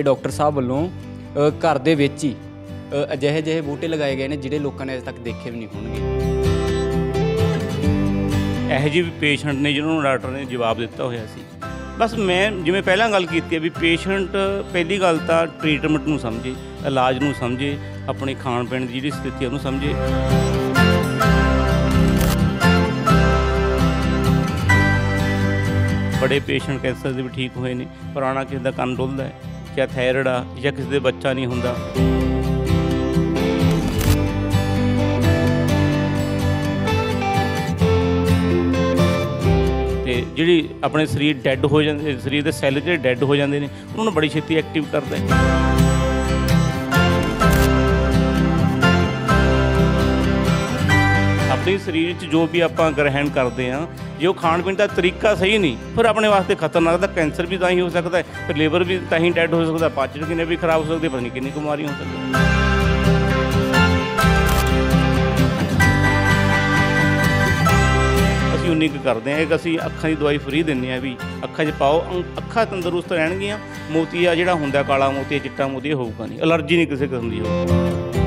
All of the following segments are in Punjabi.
ਇਹ ਡਾਕਟਰ ਸਾਹਿਬ ਵੱਲੋਂ ਘਰ ਦੇ ਵਿੱਚ ਹੀ ਅਜਿਹੇ ਜਿਹੇ ਬੂਟੇ ਲਗਾਏ ਗਏ ਨੇ ਜਿਹੜੇ ਲੋਕਾਂ ਨੇ ਅਜੇ ਤੱਕ ਦੇਖੇ ਵੀ ਨਹੀਂ ਹੋਣਗੇ ਇਹ ਜਿਹੇ ਵੀ ਪੇਸ਼ੈਂਟ ਨੇ ਜਿਹਨਾਂ ਨੂੰ ਡਾਕਟਰ ਨੇ ਜਵਾਬ ਦਿੱਤਾ ਹੋਇਆ ਸੀ ਬਸ ਮੈਂ ਜਿਵੇਂ ਪਹਿਲਾਂ ਗੱਲ ਕੀਤੀ ਹੈ ਵੀ ਪੇਸ਼ੈਂਟ ਪਹਿਲੀ ਗੱਲ ਤਾਂ ਟ੍ਰੀਟਮੈਂਟ ਨੂੰ ਸਮਝੇ ਇਲਾਜ ਨੂੰ ਸਮਝੇ ਆਪਣੇ ਖਾਣ ਪੀਣ ਦੀ ਜਿਹੜੀ ਸਥਿਤੀ ਉਹਨੂੰ ਸਮਝੇ ਬੜੇ ਪੇਸ਼ੈਂਟ ਕੈਂਸਰ ਦੇ ਵੀ ਠੀਕ ਹੋਏ ਨੇ ਪੁਰਾਣਾ ਕਿਸੇ ਦਾ ਕੰਨ ਡੁੱਲਦਾ ਹੈ ਜਾਂ ਥਾਇਰਾਇਡ ਆ ਜਾਂ ਕਿਸੇ ਦੇ ਬੱਚਾ ਨਹੀਂ ਹੁੰਦਾ ਤੇ ਜਿਹੜੀ ਆਪਣੇ ਸਰੀਰ ਡੈੱਡ ਹੋ ਜਾਂਦੇ ਸਰੀਰ ਦੇ ਸੈੱਲ ਜਿਹੜੇ ਡੈੱਡ ਹੋ ਜਾਂਦੇ ਨੇ ਉਹਨਾਂ ਨੂੰ ਬੜੀ ਛੇਤੀ ਐਕਟਿਵ ਕਰਦਾ ਹੈ ਸਾਡੇ ਸਰੀਰ 'ਚ ਜੋ ਵੀ ਆਪਾਂ ਗ੍ਰਹਿਣ ਕਰਦੇ ਆ ਜੇ ਉਹ ਖਾਣ ਪੀਣ ਦਾ ਤਰੀਕਾ ਸਹੀ ਨਹੀਂ ਫਿਰ ਆਪਣੇ ਵਾਸਤੇ ਖਤਰਨਾਕ ਦਾ ਕੈਂਸਰ ਵੀ ਤਾਂ ਹੀ ਹੋ ਸਕਦਾ ਹੈ ਫਿਰ ਲੀਵਰ ਵੀ ਤਾਂ ਹੀ ਡੈਡ ਹੋ ਸਕਦਾ ਪਾਚਨ ਕਿਨੇ ਵੀ ਖਰਾਬ ਹੋ ਸਕਦੇ ਪਤਾ ਨਹੀਂ ਕਿੰਨੀ ਬਿਮਾਰੀ ਹੋ ਸਕਦੀ ਅਸੀਂ ਉਨੀ ਕੁ ਕਰਦੇ ਆ ਇੱਕ ਅਸੀਂ ਅੱਖਾਂ ਦੀ ਦਵਾਈ ਫ੍ਰੀ ਦਿੰਨੇ ਆ ਵੀ ਅੱਖਾਂ 'ਚ ਪਾਓ ਅੱਖਾਂ ਤੰਦਰੁਸਤ ਰਹਿਣਗੀਆਂ ਮੋਤੀਆ ਜਿਹੜਾ ਹੁੰਦਾ ਕਾਲਾ ਮੋਤੀਆ ਚਿੱਟਾ ਮੋਤੀਆ ਹੋਊਗਾ ਨਹੀਂ ਅਲਰਜੀ ਨਹੀਂ ਕਿਸੇ ਕਿਸਮ ਦੀ ਹੋਊਗੀ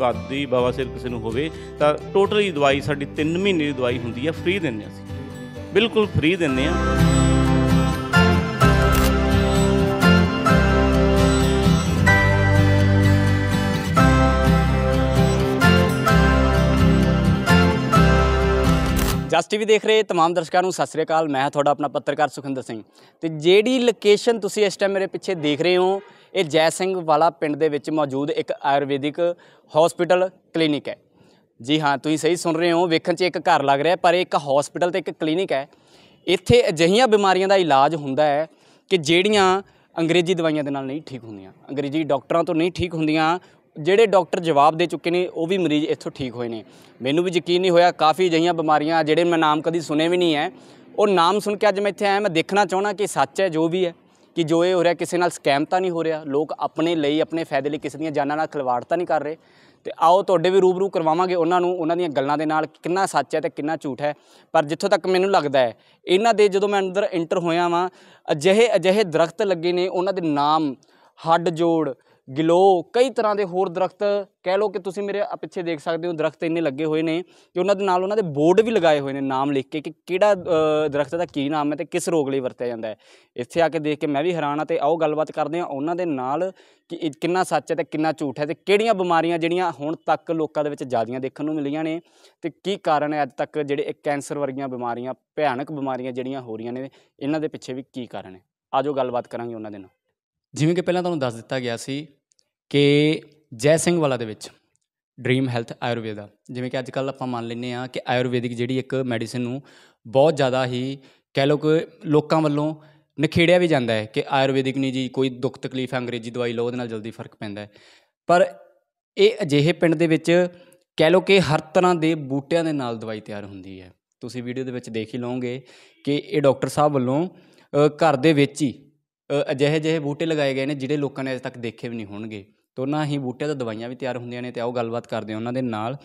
ਵਾਦੀ ਸਿਰ ਕਿਸੇ ਨੂੰ ਹੋਵੇ ਤਾਂ ਟੋਟਲੀ ਦਵਾਈ ਸਾਡੀ 3 ਮਹੀਨੇ ਦੀ ਦਵਾਈ ਹੁੰਦੀ ਆ ਫ੍ਰੀ ਦਿੰਨੇ ਅਸੀਂ ਬਿਲਕੁਲ ਫ੍ਰੀ ਦਿੰਨੇ ਆ ਜਸ ਟੀਵੀ ਦੇਖ ਰਹੇ तमाम ਦਰਸ਼ਕਾਂ ਨੂੰ ਸਤਿ ਸ੍ਰੀ ਅਕਾਲ ਮੈਂ ਤੁਹਾਡਾ ਆਪਣਾ ਪੱਤਰਕਾਰ ਸੁਖਿੰਦਰ ਸਿੰਘ ਤੇ ਜਿਹੜੀ ਲੋਕੇਸ਼ਨ ਤੁਸੀਂ ਇਸ ਟਾਈਮ ਮੇਰੇ ਪਿੱਛੇ ਦੇਖ ਰਹੇ ਹੋ ਇਹ ਜੈ ਸਿੰਘ ਵਾਲਾ ਪਿੰਡ ਦੇ ਵਿੱਚ ਮੌਜੂਦ ਇੱਕ ਆਯੁਰਵੈਦਿਕ ਹਸਪੀਟਲ ਕਲੀਨਿਕ ਹੈ ਜੀ ਹਾਂ ਤੁਸੀਂ ਸਹੀ ਸੁਣ ਰਹੇ ਹੋ ਵੇਖਣ 'ਚ ਇੱਕ ਘਰ ਲੱਗ ਰਿਹਾ ਪਰ ਇਹ ਇੱਕ ਹਸਪੀਟਲ ਤੇ ਇੱਕ ਕਲੀਨਿਕ ਹੈ ਇੱਥੇ ਅਜਿਹੀਆਂ ਬਿਮਾਰੀਆਂ ਦਾ ਇਲਾਜ ਹੁੰਦਾ ਹੈ ਕਿ ਜਿਹੜੀਆਂ ਅੰਗਰੇਜ਼ੀ ਦਵਾਈਆਂ ਦੇ ਨਾਲ ਨਹੀਂ ਠੀਕ ਹੁੰਦੀਆਂ ਅੰਗਰੇਜ਼ੀ ਡਾਕਟਰਾਂ ਤੋਂ ਨਹੀਂ ਠੀਕ ਹੁੰਦੀਆਂ ਜਿਹੜੇ ਡਾਕਟਰ ਜਵਾਬ ਦੇ ਚੁੱਕੇ ਨੇ ਉਹ ਵੀ ਮਰੀਜ਼ ਇੱਥੋਂ ਠੀਕ ਹੋਏ ਨੇ ਮੈਨੂੰ ਵੀ ਯਕੀਨ ਨਹੀਂ ਹੋਇਆ ਕਾਫੀ ਅਜਿਹੀਆਂ ਬਿਮਾਰੀਆਂ ਜਿਹੜੇ ਮੈਂ ਨਾਮ ਕਦੀ ਸੁਨੇ ਵੀ ਨਹੀਂ ਹੈ ਉਹ ਨਾਮ ਸੁਣ ਕੇ ਅੱਜ ਮੈਂ ਇੱਥੇ ਆਇਆ ਮੈਂ ਦੇਖਣਾ ਚਾਹਣਾ ਕਿ ਸੱਚ ਹੈ ਜੋ ਵੀ ਹੈ ਕਿ ਜੋ ਇਹ ਹੋ ਰਿਹਾ ਕਿਸੇ ਨਾਲ ਸਕੈਮ ਤਾਂ ਨਹੀਂ ਹੋ ਰਿਹਾ ਲੋਕ ਆਪਣੇ ਲਈ ਆਪਣੇ ਫਾਇਦੇ ਲਈ ਕਿਸੇ ਦੀਆਂ ਜਾਨਾਂ ਨਾਲ ਖਿਲਵਾੜ ਤਾਂ ਨਹੀਂ ਕਰ ਰਹੇ ਤੇ ਆਓ ਤੁਹਾਡੇ ਵੀ ਰੂਬਰੂ ਕਰਵਾਵਾਂਗੇ ਉਹਨਾਂ ਨੂੰ ਉਹਨਾਂ ਦੀਆਂ ਗੱਲਾਂ ਦੇ ਨਾਲ ਕਿੰਨਾ ਸੱਚ ਹੈ ਤੇ ਕਿੰਨਾ ਝੂਠ ਹੈ ਪਰ ਜਿੱਥੋਂ ਤੱਕ ਮੈਨੂੰ ਲੱਗਦਾ ਹੈ ਇਹਨਾਂ ਦੇ ਜਦੋਂ ਮੈਂ ਅੰਦਰ ਇੰਟਰ ਹੋਇਆ ਵਾਂ ਅਜਿਹੇ ਅਜਿਹੇ ਦਰਖਤ ਲੱਗੇ ਨੇ ਉਹਨਾਂ ਦੇ ਨਾਮ ਹੱਡ ਜੋੜ ਗਲੋ ਕਈ ਤਰ੍ਹਾਂ ਦੇ ਹੋਰ ਦਰਖਤ ਕਹਿ ਲਓ ਕਿ ਤੁਸੀਂ ਮੇਰੇ ਪਿੱਛੇ ਦੇਖ ਸਕਦੇ ਹੋ ਦਰਖਤ ਇੰਨੇ ਲੱਗੇ ਹੋਏ ਨੇ ਕਿ ਉਹਨਾਂ ਦੇ ਨਾਲ ਉਹਨਾਂ ਦੇ ਬੋਰਡ ਵੀ ਲਗਾਏ ਹੋਏ ਨੇ ਨਾਮ ਲਿਖ ਕੇ ਕਿ ਕਿਹੜਾ ਦਰਖਤ ਦਾ ਕੀ ਨਾਮ ਹੈ ਤੇ ਕਿਸ ਰੋਗ ਲਈ ਵਰਤਿਆ ਜਾਂਦਾ ਹੈ ਇੱਥੇ ਆ ਕੇ ਦੇਖ ਕੇ ਮੈਂ ਵੀ ਹੈਰਾਨ ਆ ਤੇ ਆਓ ਗੱਲਬਾਤ ਕਰਦੇ ਹਾਂ ਉਹਨਾਂ ਦੇ ਨਾਲ ਕਿ ਕਿੰਨਾ ਸੱਚ ਹੈ ਤੇ ਕਿੰਨਾ ਝੂਠ ਹੈ ਤੇ ਕਿਹੜੀਆਂ ਬਿਮਾਰੀਆਂ ਜਿਹੜੀਆਂ ਹੁਣ ਤੱਕ ਲੋਕਾਂ ਦੇ ਵਿੱਚ ਜ਼ਿਆਦੀਆਂ ਦੇਖਣ ਨੂੰ ਮਿਲੀਆਂ ਨੇ ਤੇ ਕੀ ਕਾਰਨ ਹੈ ਅੱਜ ਤੱਕ ਜਿਹੜੇ ਕੈਂਸਰ ਵਰਗੀਆਂ ਬਿਮਾਰੀਆਂ ਭਿਆਨਕ ਬਿਮਾਰੀਆਂ ਜਿਹੜੀਆਂ ਹੋ ਰਹੀਆਂ ਨੇ ਇਹਨਾਂ ਦੇ ਪਿੱਛੇ ਵੀ ਕੀ ਕਾਰਨ ਹੈ ਆਜੋ ਗੱਲਬਾਤ ਕਰਾਂਗੇ ਉਹਨਾਂ ਦੇ ਨਾਲ ਜਿਵੇਂ ਕਿ ਪਹਿਲਾਂ ਤੁਹਾਨੂੰ ਦੱਸ ਦਿੱਤਾ ਗਿਆ ਸੀ ਕਿ ਜੈ ਸਿੰਘ ਵਾਲਾ ਦੇ ਵਿੱਚ ਡ੍ਰੀਮ ਹੈਲਥ ਆਯੁਰਵੇਦਾ ਜਿਵੇਂ ਕਿ ਅੱਜ ਕੱਲ ਆਪਾਂ ਮੰਨ ਲੈਨੇ ਆ ਕਿ ਆਯੁਰਵੇਦਿਕ ਜਿਹੜੀ ਇੱਕ ਮੈਡੀਸਿਨ ਨੂੰ ਬਹੁਤ ਜ਼ਿਆਦਾ ਹੀ ਕਹਿ ਲੋ ਕਿ ਲੋਕਾਂ ਵੱਲੋਂ ਨਖੇੜਿਆ ਵੀ ਜਾਂਦਾ ਹੈ ਕਿ ਆਯੁਰਵੇਦਿਕ ਨਹੀਂ ਜੀ ਕੋਈ ਦੁੱਖ ਤਕਲੀਫ ਅੰਗਰੇਜ਼ੀ ਦਵਾਈ ਲਓ ਉਹਦੇ ਨਾਲ ਜਲਦੀ ਫਰਕ ਪੈਂਦਾ ਹੈ ਪਰ ਇਹ ਅਜਿਹੇ ਪਿੰਡ ਦੇ ਵਿੱਚ ਕਹਿ ਲੋ ਕਿ ਹਰ ਤਰ੍ਹਾਂ ਦੇ ਬੂਟਿਆਂ ਦੇ ਨਾਲ ਦਵਾਈ ਤਿਆਰ ਹੁੰਦੀ ਹੈ ਤੁਸੀਂ ਵੀਡੀਓ ਦੇ ਵਿੱਚ ਦੇਖ ਹੀ ਲਓਗੇ ਕਿ ਇਹ ਡਾਕਟਰ ਸਾਹਿਬ ਵੱਲੋਂ ਘਰ ਦੇ ਵਿੱਚ ਹੀ ਅਜਿਹੇ ਜਿਹੇ ਬੂਟੇ ਲਗਾਏ ਗਏ ਨੇ ਜਿਹੜੇ ਲੋਕਾਂ ਨੇ ਅਜੇ ਤੱਕ ਦੇਖੇ ਵੀ ਨਹੀਂ ਹੋਣਗੇ ਦੋਨਾਂ ਨਾ ਹੀ ਬੂਟਿਆਂ ਤੋਂ ਦਵਾਈਆਂ ਵੀ ਤਿਆਰ ਹੁੰਦੀਆਂ ਨੇ ਤੇ ਆਓ ਗੱਲਬਾਤ ਕਰਦੇ ਹਾਂ ਉਹਨਾਂ ਦੇ ਨਾਲ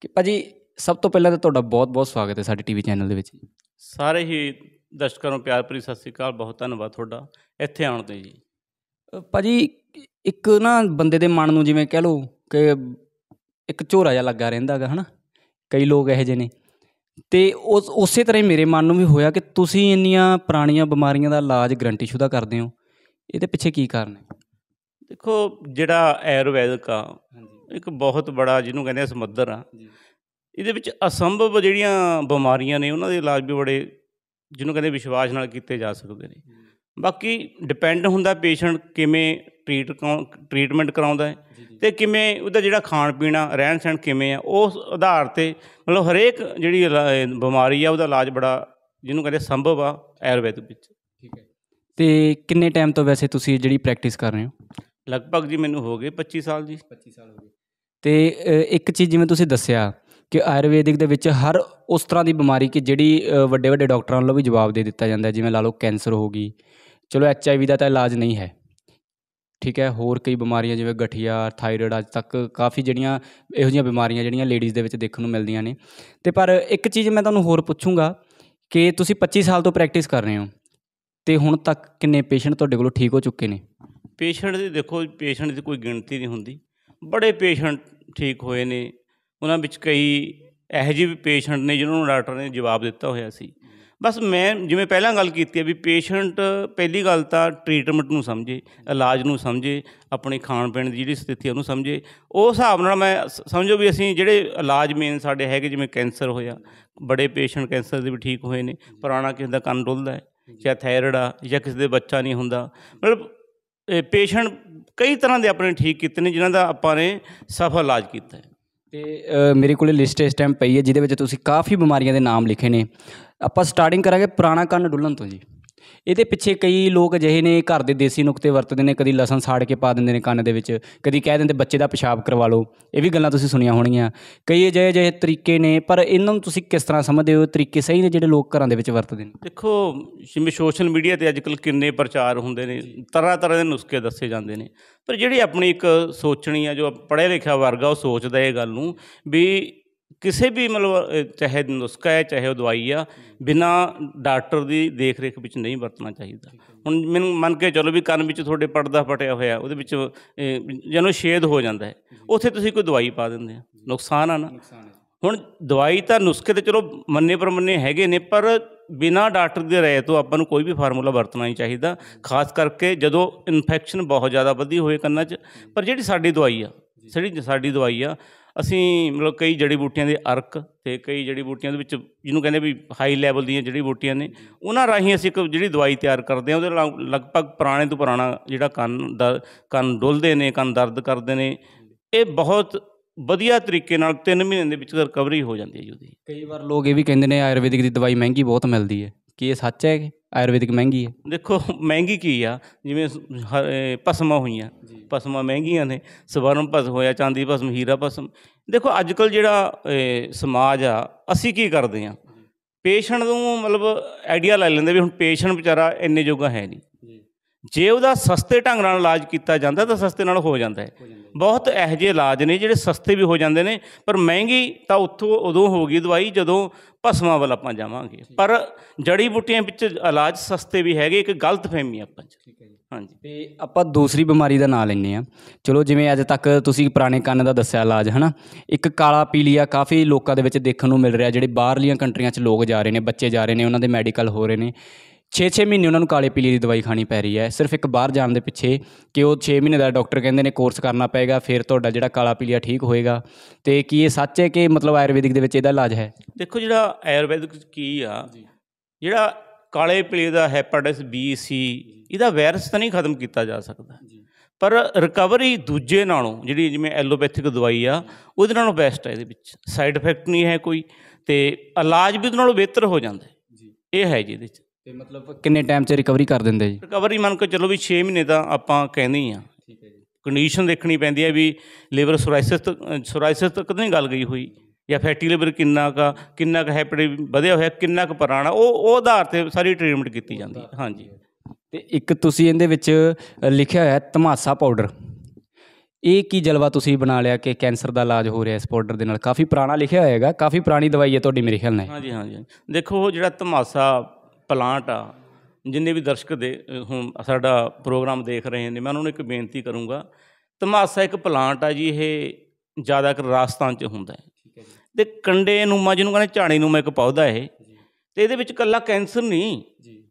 ਕਿ ਭਾਜੀ ਸਭ ਤੋਂ ਪਹਿਲਾਂ ਤਾਂ ਤੁਹਾਡਾ ਬਹੁਤ-ਬਹੁਤ ਸਵਾਗਤ ਹੈ ਸਾਡੇ ਟੀਵੀ ਚੈਨਲ ਦੇ ਵਿੱਚ ਸਾਰੇ ਹੀ ਦਰਸ਼ਕਾਂ ਨੂੰ ਪਿਆਰ ਭਰੀ ਸਤਿ ਸ੍ਰੀ ਅਕਾਲ ਬਹੁਤ ਧੰਨਵਾਦ ਤੁਹਾਡਾ ਇੱਥੇ ਆਉਣ ਤੇ ਜੀ ਭਾਜੀ ਇੱਕ ਨਾ ਬੰਦੇ ਦੇ ਮਨ ਨੂੰ ਜਿਵੇਂ ਕਹਿ ਲਓ ਕਿ ਇੱਕ ਝੋਰਾ ਜਿਹਾ ਲੱਗਾ ਰਹਿੰਦਾਗਾ ਹਨਾ ਕਈ ਲੋਕ ਇਹੋ ਜਿਹੇ ਨੇ ਤੇ ਉਸ ਉਸੇ ਤਰ੍ਹਾਂ ਹੀ ਮੇਰੇ ਮਨ ਨੂੰ ਵੀ ਹੋਇਆ ਕਿ ਤੁਸੀਂ ਇੰਨੀਆਂ ਪੁਰਾਣੀਆਂ ਬਿਮਾਰੀਆਂ ਦਾ ਇਲਾਜ ਗਰੰਟੀ ਸ਼ੁਦਾ ਕਰਦੇ ਹੋ ਇਹਦੇ ਪਿੱਛੇ ਕੀ ਕਾਰਨ ਹੈ ਦੇਖੋ ਜਿਹੜਾ ਆਯੁਰਵੈਦਿਕ ਆ ਇੱਕ ਬਹੁਤ ਬੜਾ ਜਿਹਨੂੰ ਕਹਿੰਦੇ ਆ ਸਮੁੰਦਰ ਆ ਇਹਦੇ ਵਿੱਚ ਅਸੰਭਵ ਜਿਹੜੀਆਂ ਬਿਮਾਰੀਆਂ ਨੇ ਉਹਨਾਂ ਦੇ ਇਲਾਜ ਵੀ ਬੜੇ ਜਿਹਨੂੰ ਕਹਿੰਦੇ ਵਿਸ਼ਵਾਸ ਨਾਲ ਕੀਤੇ ਜਾ ਸਕਦੇ ਨੇ ਬਾਕੀ ਡਿਪੈਂਡ ਹੁੰਦਾ ਪੇਸ਼ੈਂਟ ਕਿਵੇਂ ਟ੍ਰੀਟ ਟ੍ਰੀਟਮੈਂਟ ਕਰਾਉਂਦਾ ਹੈ ਤੇ ਕਿਵੇਂ ਉਹਦਾ ਜਿਹੜਾ ਖਾਣ ਪੀਣਾ ਰਹਿਣ ਸਹਿਣ ਕਿਵੇਂ ਆ ਉਸ ਆਧਾਰ ਤੇ ਮਤਲਬ ਹਰੇਕ ਜਿਹੜੀ ਬਿਮਾਰੀ ਆ ਉਹਦਾ ਇਲਾਜ ਬੜਾ ਜਿਹਨੂੰ ਕਹਿੰਦੇ ਸੰਭਵ ਆ ਆਯੁਰਵੈਦਿਕ ਵਿੱਚ ਠੀਕ ਹੈ ਤੇ ਕਿੰਨੇ ਟਾਈਮ ਤੋਂ ਵੈਸੇ ਤੁਸੀਂ ਜਿਹੜੀ ਪ੍ਰੈਕਟਿਸ ਕਰ ਰਹੇ ਹੋ ਲਗਭਗ ਜੀ ਮੈਨੂੰ ਹੋ ਗਏ 25 ਸਾਲ ਜੀ 25 ਸਾਲ ਹੋ ਗਏ ਤੇ ਇੱਕ ਚੀਜ਼ ਜਿਵੇਂ ਤੁਸੀਂ ਦੱਸਿਆ ਕਿ ਆਯੁਰਵੇਦਿਕ ਦੇ ਵਿੱਚ ਹਰ ਉਸ ਤਰ੍ਹਾਂ ਦੀ ਬਿਮਾਰੀ ਕਿ ਜਿਹੜੀ ਵੱਡੇ ਵੱਡੇ ਡਾਕਟਰਾਂ ਵੱਲੋਂ ਵੀ ਜਵਾਬ ਦੇ ਦਿੱਤਾ ਜਾਂਦਾ ਜਿਵੇਂ ਲਾ ਲਓ ਕੈਂਸਰ ਹੋ ਗਈ ਚਲੋ ਐਚ ਆਈ ਵੀ ਦਾ ਤਾਂ ਇਲਾਜ ਨਹੀਂ ਹੈ ਠੀਕ ਹੈ ਹੋਰ ਕਈ ਬਿਮਾਰੀਆਂ ਜਿਵੇਂ ਗਠੀਆ ਥਾਇਰੋਇਡ ਅੱਜ ਤੱਕ ਕਾਫੀ ਜਿਹੜੀਆਂ ਇਹੋ ਜਿਹੀਆਂ ਬਿਮਾਰੀਆਂ ਜਿਹੜੀਆਂ ਲੇਡੀਜ਼ ਦੇ ਵਿੱਚ ਦੇਖਣ ਨੂੰ ਮਿਲਦੀਆਂ ਨੇ ਤੇ ਪਰ ਇੱਕ ਚੀਜ਼ ਮੈਂ ਤੁਹਾਨੂੰ ਹੋਰ ਪੁੱਛੂੰਗਾ ਕਿ ਤੁਸੀਂ 25 ਸਾਲ ਤੋਂ ਪ੍ਰੈਕਟਿਸ ਕਰ ਰਹੇ ਹੋ ਤੇ ਹੁਣ ਤੱਕ ਕਿੰਨੇ ਪੇਸ਼ੈਂਟ ਤੁਹਾਡੇ ਕੋਲੋਂ ਠੀਕ ਹੋ ਚੁੱਕੇ ਨੇ ਪੇਸ਼ੈਂਟ ਦੀ ਦੇਖੋ ਪੇਸ਼ੈਂਟ ਦੀ ਕੋਈ ਗਿਣਤੀ ਨਹੀਂ ਹੁੰਦੀ ਬੜੇ ਪੇਸ਼ੈਂਟ ਠੀਕ ਹੋਏ ਨੇ ਉਹਨਾਂ ਵਿੱਚ ਕਈ ਇਹੋ ਜਿਹੇ ਵੀ ਪੇਸ਼ੈਂਟ ਨੇ ਜਿਨ੍ਹਾਂ ਨੂੰ ਡਾਕਟਰ ਨੇ ਜਵਾਬ ਦਿੱਤਾ ਹੋਇਆ ਸੀ ਬਸ ਮੈਂ ਜਿਵੇਂ ਪਹਿਲਾਂ ਗੱਲ ਕੀਤੀ ਹੈ ਵੀ ਪੇਸ਼ੈਂਟ ਪਹਿਲੀ ਗੱਲ ਤਾਂ ਟ੍ਰੀਟਮੈਂਟ ਨੂੰ ਸਮਝੇ ਇਲਾਜ ਨੂੰ ਸਮਝੇ ਆਪਣੇ ਖਾਣ ਪੀਣ ਦੀ ਜਿਹੜੀ ਸਥਿਤੀ ਉਹਨੂੰ ਸਮਝੇ ਉਹ ਹਿਸਾਬ ਨਾਲ ਮੈਂ ਸਮਝੋ ਵੀ ਅਸੀਂ ਜਿਹੜੇ ਇਲਾਜ ਮੇਨ ਸਾਡੇ ਹੈਗੇ ਜਿਵੇਂ ਕੈਂਸਰ ਹੋਇਆ ਬੜੇ ਪੇਸ਼ੈਂਟ ਕੈਂਸਰ ਦੇ ਵੀ ਠੀਕ ਹੋਏ ਨੇ ਪੁਰਾਣਾ ਕਿਸੇ ਦਾ ਕੰਨ ਡੁੱਲਦਾ ਹੈ ਜਾਂ ਥਾਇਰੋਇਡ ਆ ਜਾਂ ਕਿਸੇ ਦੇ ਬੱਚਾ ਨਹੀਂ ਹੁੰਦਾ ਮਤਲਬ ਪੇਸ਼ੈਂਟ ਕਈ ਤਰ੍ਹਾਂ ਦੇ ਆਪਣੇ ਠੀਕ ਕੀਤੇ ਨੇ ਜਿਨ੍ਹਾਂ ਦਾ ਆਪਾਂ ਨੇ ਸਫਲ ਇਲਾਜ ਕੀਤਾ ਹੈ ਤੇ ਮੇਰੇ ਕੋਲੇ ਲਿਸਟ ਇਸ ਟਾਈਮ ਪਈ ਹੈ ਜਿਹਦੇ ਵਿੱਚ ਤੁਸੀਂ ਕਾਫੀ ਬਿਮਾਰੀਆਂ ਦੇ ਨਾਮ ਲਿਖੇ ਨੇ ਆਪਾਂ ਸਟਾਰਟਿੰਗ ਕਰਾਂਗੇ ਪੁਰਾਣਾ ਕੰਨ ਡੁੱਲਣ ਤੋਂ ਜੀ ਇਹਦੇ ਪਿੱਛੇ ਕਈ ਲੋਕ ਅਜਿਹੇ ਨੇ ਘਰ ਦੇ ਦੇਸੀ ਨੁਕਤੇ ਵਰਤਦੇ ਨੇ ਕਦੀ ਲਸਣ ਸਾੜ ਕੇ ਪਾ ਦਿੰਦੇ ਨੇ ਕੰਨ ਦੇ ਵਿੱਚ ਕਦੀ ਕਹਿ ਦਿੰਦੇ ਬੱਚੇ ਦਾ ਪਿਸ਼ਾਬ ਕਰਵਾ ਲਓ ਇਹ ਵੀ ਗੱਲਾਂ ਤੁਸੀਂ ਸੁਣੀਆਂ ਹੋਣਗੀਆਂ ਕਈ ਅਜਿਹੇ ਅਜਿਹੇ ਤਰੀਕੇ ਨੇ ਪਰ ਇਹਨਾਂ ਨੂੰ ਤੁਸੀਂ ਕਿਸ ਤਰ੍ਹਾਂ ਸਮਝਦੇ ਹੋ ਤਰੀਕੇ ਸਹੀ ਨੇ ਜਿਹੜੇ ਲੋਕ ਘਰਾਂ ਦੇ ਵਿੱਚ ਵਰਤਦੇ ਨੇ ਦੇਖੋ ਜਿਵੇਂ ਸੋਸ਼ਲ ਮੀਡੀਆ ਤੇ ਅੱਜਕੱਲ ਕਿੰਨੇ ਪ੍ਰਚਾਰ ਹੁੰਦੇ ਨੇ ਤਰ੍ਹਾਂ ਤਰ੍ਹਾਂ ਦੇ ਨੁਸਖੇ ਦੱਸੇ ਜਾਂਦੇ ਨੇ ਪਰ ਜਿਹੜੀ ਆਪਣੀ ਇੱਕ ਸੋਚਣੀ ਆ ਜੋ ਪੜ੍ਹਿਆ ਲਿਖਿਆ ਵਰਗਾ ਉਹ ਸੋਚਦਾ ਇਹ ਗੱਲ ਨੂੰ ਵੀ ਕਿਸੇ ਵੀ ਮਤਲਬ ਚਾਹੇ ਨੁਸਖਾ ਹੈ ਚਾਹੇ ਉਹ ਦਵਾਈ ਆ ਬਿਨਾ ਡਾਕਟਰ ਦੀ ਦੇਖ ਰੇਖ ਵਿੱਚ ਨਹੀਂ ਵਰਤਣਾ ਚਾਹੀਦਾ ਹੁਣ ਮੈਨੂੰ ਮੰਨ ਕੇ ਚਲੋ ਵੀ ਕੰਨ ਵਿੱਚ ਤੁਹਾਡੇ ਪੜਦਾ ਫਟਿਆ ਹੋਇਆ ਉਹਦੇ ਵਿੱਚ ਜਨੋ ਛੇਦ ਹੋ ਜਾਂਦਾ ਹੈ ਉੱਥੇ ਤੁਸੀਂ ਕੋਈ ਦਵਾਈ ਪਾ ਦਿੰਦੇ ਆ ਨੁਕਸਾਨ ਆ ਨਾ ਹੁਣ ਦਵਾਈ ਤਾਂ ਨੁਸਖੇ ਤੇ ਚਲੋ ਮੰਨੇ ਪਰ ਮੰਨੇ ਹੈਗੇ ਨੇ ਪਰ ਬਿਨਾ ਡਾਕਟਰ ਦੇ ਰਾਏ ਤੋਂ ਆਪਾਂ ਨੂੰ ਕੋਈ ਵੀ ਫਾਰਮੂਲਾ ਵਰਤਣਾ ਨਹੀਂ ਚਾਹੀਦਾ ਖਾਸ ਕਰਕੇ ਜਦੋਂ ਇਨਫੈਕਸ਼ਨ ਬਹੁਤ ਜ਼ਿਆਦਾ ਵਧੀ ਹੋਏ ਕੰਨਾਂ 'ਚ ਪਰ ਜਿਹੜੀ ਸਾਡੀ ਦਵਾਈ ਆ ਜਿਹੜੀ ਸਾਡੀ ਦਵਾਈ ਆ ਅਸੀਂ ਮਤਲਬ ਕਈ ਜੜੀ ਬੂਟੀਆਂ ਦੇ ਅਰਕ ਤੇ ਕਈ ਜੜੀ ਬੂਟੀਆਂ ਦੇ ਵਿੱਚ ਜਿਹਨੂੰ ਕਹਿੰਦੇ ਵੀ ਹਾਈ ਲੈਵਲ ਦੀਆਂ ਜੜੀ ਬੂਟੀਆਂ ਨੇ ਉਹਨਾਂ ਰਾਹੀਂ ਅਸੀਂ ਇੱਕ ਜਿਹੜੀ ਦਵਾਈ ਤਿਆਰ ਕਰਦੇ ਆ ਉਹਦੇ ਲਗਭਗ ਪੁਰਾਣੇ ਤੋਂ ਪੁਰਾਣਾ ਜਿਹੜਾ ਕੰਨ ਦਾ ਕੰਨ ਡੁੱਲਦੇ ਨੇ ਕੰਨ ਦਰਦ ਕਰਦੇ ਨੇ ਇਹ ਬਹੁਤ ਵਧੀਆ ਤਰੀਕੇ ਨਾਲ 3 ਮਹੀਨੇ ਦੇ ਵਿੱਚ ਰਿਕਵਰੀ ਹੋ ਜਾਂਦੀ ਹੈ ਜੀ ਉਹਦੀ ਕਈ ਵਾਰ ਲੋਕ ਇਹ ਵੀ ਕਹਿੰਦੇ ਨੇ ਆਯੁਰਵੈਦਿਕ ਦੀ ਦਵਾਈ ਮਹਿੰਗੀ ਬਹੁਤ ਮਿਲਦੀ ਹੈ ਕੀ ਇਹ ਸੱਚ ਹੈ ਆਯੁਰਵੈਦਿਕ ਮਹਿੰਗੀ ਹੈ ਦੇਖੋ ਮਹਿੰਗੀ ਕੀ ਆ ਜਿਵੇਂ ਭਸਮਾਂ ਹੋਈਆਂ ਭਸਮਾਂ ਮਹਿੰਗੀਆਂ ਨੇ ਸਵਰਨ ਭਸਮ ਹੋਇਆ ਚਾਂਦੀ ਭਸਮ ਹੀਰਾ ਭਸਮ ਦੇਖੋ ਅੱਜ ਕੱਲ ਜਿਹੜਾ ਸਮਾਜ ਆ ਅਸੀਂ ਕੀ ਕਰਦੇ ਆ ਪੇਸ਼ੈਂਟ ਨੂੰ ਮਤਲਬ ਆਈਡੀਆ ਲੈ ਲੈਂਦੇ ਵੀ ਹੁਣ ਪੇਸ਼ੈਂਟ ਵਿਚਾਰਾ ਇੰਨੇ ਜੋਗਾ ਹੈ ਨਹੀਂ ਜੇ ਉਹਦਾ ਸਸਤੇ ਢੰਗ ਨਾਲ ਇਲਾਜ ਕੀਤਾ ਜਾਂਦਾ ਤਾਂ ਸਸਤੇ ਨਾਲ ਹੋ ਜਾਂਦਾ ਹੈ ਬਹੁਤ ਇਹੋ ਜਿਹੇ ਇਲਾਜ ਨੇ ਜਿਹੜੇ ਸਸਤੇ ਵੀ ਹੋ ਜਾਂਦੇ ਨੇ ਪਰ ਮਹਿੰਗੀ ਤਾਂ ਉੱਥੋਂ ਉਦੋਂ ਹੋਗੀ ਦਵਾਈ ਜਦੋਂ ਭਸਮਾਂ ਵੱਲ ਆਪਾਂ ਜਾਵਾਂਗੇ ਪਰ ਜੜੀ ਬੂਟੀਆਂ ਵਿੱਚ ਇਲਾਜ ਸਸਤੇ ਵੀ ਹੈਗੇ ਇੱਕ ਗਲਤ ਫਹਿਮੀ ਆਪਾਂ ਚ ਹਾਂਜੀ ਤੇ ਆਪਾਂ ਦੂਸਰੀ ਬਿਮਾਰੀ ਦਾ ਨਾਮ ਲੈਨੇ ਆ ਚਲੋ ਜਿਵੇਂ ਅੱਜ ਤੱਕ ਤੁਸੀਂ ਪੁਰਾਣੇ ਕੰਨ ਦਾ ਦੱਸਿਆ ਇਲਾਜ ਹਨਾ ਇੱਕ ਕਾਲਾ ਪੀਲੀਆ ਕਾਫੀ ਲੋਕਾਂ ਦੇ ਵਿੱਚ ਦੇਖਣ ਨੂੰ ਮਿਲ ਰਿਹਾ ਜਿਹੜੇ ਬਾਹਰਲੀਆਂ ਕੰਟਰੀਆਂ 'ਚ ਲੋਕ ਜਾ ਰਹੇ ਨੇ ਬੱਚੇ ਜਾ ਰਹੇ ਨੇ ਉਹਨਾਂ ਦੇ ਮੈਡੀਕਲ ਹੋ ਰਹੇ ਨੇ 6-6 ਮਹੀਨੇ ਉਹਨਾਂ ਨੂੰ ਕਾਲੇ ਪੀਲੇ ਦੀ ਦਵਾਈ ਖਾਣੀ ਪੈ ਰਹੀ ਹੈ ਸਿਰਫ ਇੱਕ ਬਾਹਰ ਜਾਣ ਦੇ ਪਿੱਛੇ ਕਿ ਉਹ 6 ਮਹੀਨੇ ਦਾ ਡਾਕਟਰ ਕਹਿੰਦੇ ਨੇ ਕੋਰਸ ਕਰਨਾ ਪਏਗਾ ਫਿਰ ਤੁਹਾਡਾ ਜਿਹੜਾ ਕਾਲਾ ਪੀਲੀਆ ਠੀਕ ਹੋਏਗਾ ਤੇ ਕੀ ਇਹ ਸੱਚ ਹੈ ਕਿ ਮਤਲਬ ਆਯੁਰਵੈਦਿਕ ਦੇ ਵਿੱਚ ਇਹਦਾ ਇਲਾਜ ਹੈ ਦੇਖੋ ਜਿਹੜਾ ਆਯੁਰਵੈਦਿਕ ਕੀ ਆ ਜਿਹੜਾ ਕਾਲੇ ਪੀਲੇ ਦਾ ਹੈਪੇਟਾਈਟਸ ਬੀ ਸੀ ਇਹਦਾ ਵਾਇਰਸ ਤਾਂ ਨਹੀਂ ਖਤਮ ਕੀਤਾ ਜਾ ਸਕਦਾ ਪਰ ਰਿਕਵਰੀ ਦੂਜੇ ਨਾਲੋਂ ਜਿਹੜੀ ਜਿਵੇਂ ਐਲੋਪੈਥਿਕ ਦਵਾਈ ਆ ਉਹਦੇ ਨਾਲੋਂ ਬੈਸਟ ਹੈ ਇਹਦੇ ਵਿੱਚ ਸਾਈਡ ਇਫੈਕਟ ਨਹੀਂ ਹੈ ਕੋਈ ਤੇ ਇਲਾਜ ਵੀ ਉਹਦੇ ਨਾਲੋਂ ਬਿਹਤਰ ਹੋ ਜਾਂਦਾ ਜੀ ਇਹ ਹੈ ਜੀ ਇਹਦੇ ਵਿੱਚ ਤੇ ਮਤਲਬ ਕਿੰਨੇ ਟਾਈਮ 'ਚ ਰਿਕਵਰੀ ਕਰ ਦਿੰਦੇ ਜੀ ਰਿਕਵਰੀ ਮੰਨ ਕੇ ਚਲੋ ਵੀ 6 ਮਹੀਨੇ ਦਾ ਆਪਾਂ ਕਹਿੰਦੇ ਆ ਠੀਕ ਹੈ ਜੀ ਕੰਡੀਸ਼ਨ ਦੇਖਣੀ ਪੈਂਦੀ ਹੈ ਵੀ ਲੀਵਰ ਸੋਰਾਇਸਿਸ ਤੱਕ ਸੋਰਾਇਸਿਸ ਤੱਕ ਨਹੀਂ ਗੱਲ ਗਈ ਹੋਈ ਜਾਂ ਫੈਟੀ ਲੀਵਰ ਕਿੰਨਾ ਕਾ ਕਿੰਨਾ ਕ ਹੈਪਿਡ ਵਧਿਆ ਹੋਇਆ ਕਿੰਨਾ ਕ ਪੁਰਾਣਾ ਉਹ ਉਹ ਆਧਾਰ ਤੇ ਸਾਰੀ ਟ੍ਰੀਟਮੈਂਟ ਕੀਤੀ ਜਾਂਦੀ ਹੈ ਹਾਂਜੀ ਤੇ ਇੱਕ ਤੁਸੀਂ ਇਹਦੇ ਵਿੱਚ ਲਿਖਿਆ ਹੋਇਆ ਤਮਾਸਾ ਪਾਊਡਰ ਇਹ ਕੀ ਜਲਵਾ ਤੁਸੀਂ ਬਣਾ ਲਿਆ ਕਿ ਕੈਂਸਰ ਦਾ ਇਲਾਜ ਹੋ ਰਿਹਾ ਇਸ ਪਾਊਡਰ ਦੇ ਨਾਲ ਕਾਫੀ ਪੁਰਾਣਾ ਲਿਖਿਆ ਹੋਏਗਾ ਕਾਫੀ ਪੁਰਾਣੀ ਦਵਾਈ ਹੈ ਤੁਹਾਡੀ ਮੇਰੇ ਖਿਆਲ ਨਾਲ ਹਾਂਜੀ ਹਾਂਜੀ ਦੇਖੋ ਜਿਹੜਾ ਤਮਾਸਾ ਪਲਾਂਟ ਆ ਜਿੰਨੇ ਵੀ ਦਰਸ਼ਕ ਦੇ ਹੁਣ ਸਾਡਾ ਪ੍ਰੋਗਰਾਮ ਦੇਖ ਰਹੇ ਨੇ ਮੈਂ ਉਹਨਾਂ ਨੂੰ ਇੱਕ ਬੇਨਤੀ ਕਰੂੰਗਾ ਤਮਾਸਾ ਇੱਕ ਪਲਾਂਟ ਆ ਜੀ ਇਹ ਜ਼ਿਆਦਾਤਰ ਰਾਜਸਥਾਨ 'ਚ ਹੁੰਦਾ ਹੈ ਤੇ ਕੰਡੇ ਨੂੰ ਮਾ ਜਿਹਨੂੰ ਕਹਿੰਦੇ ਝਾੜੀ ਨੂੰ ਮੈਂ ਇੱਕ ਪੌਦਾ ਇਹ ਤੇ ਇਹਦੇ ਵਿੱਚ ਕੱਲਾ ਕੈਂਸਰ ਨਹੀਂ ਜੀ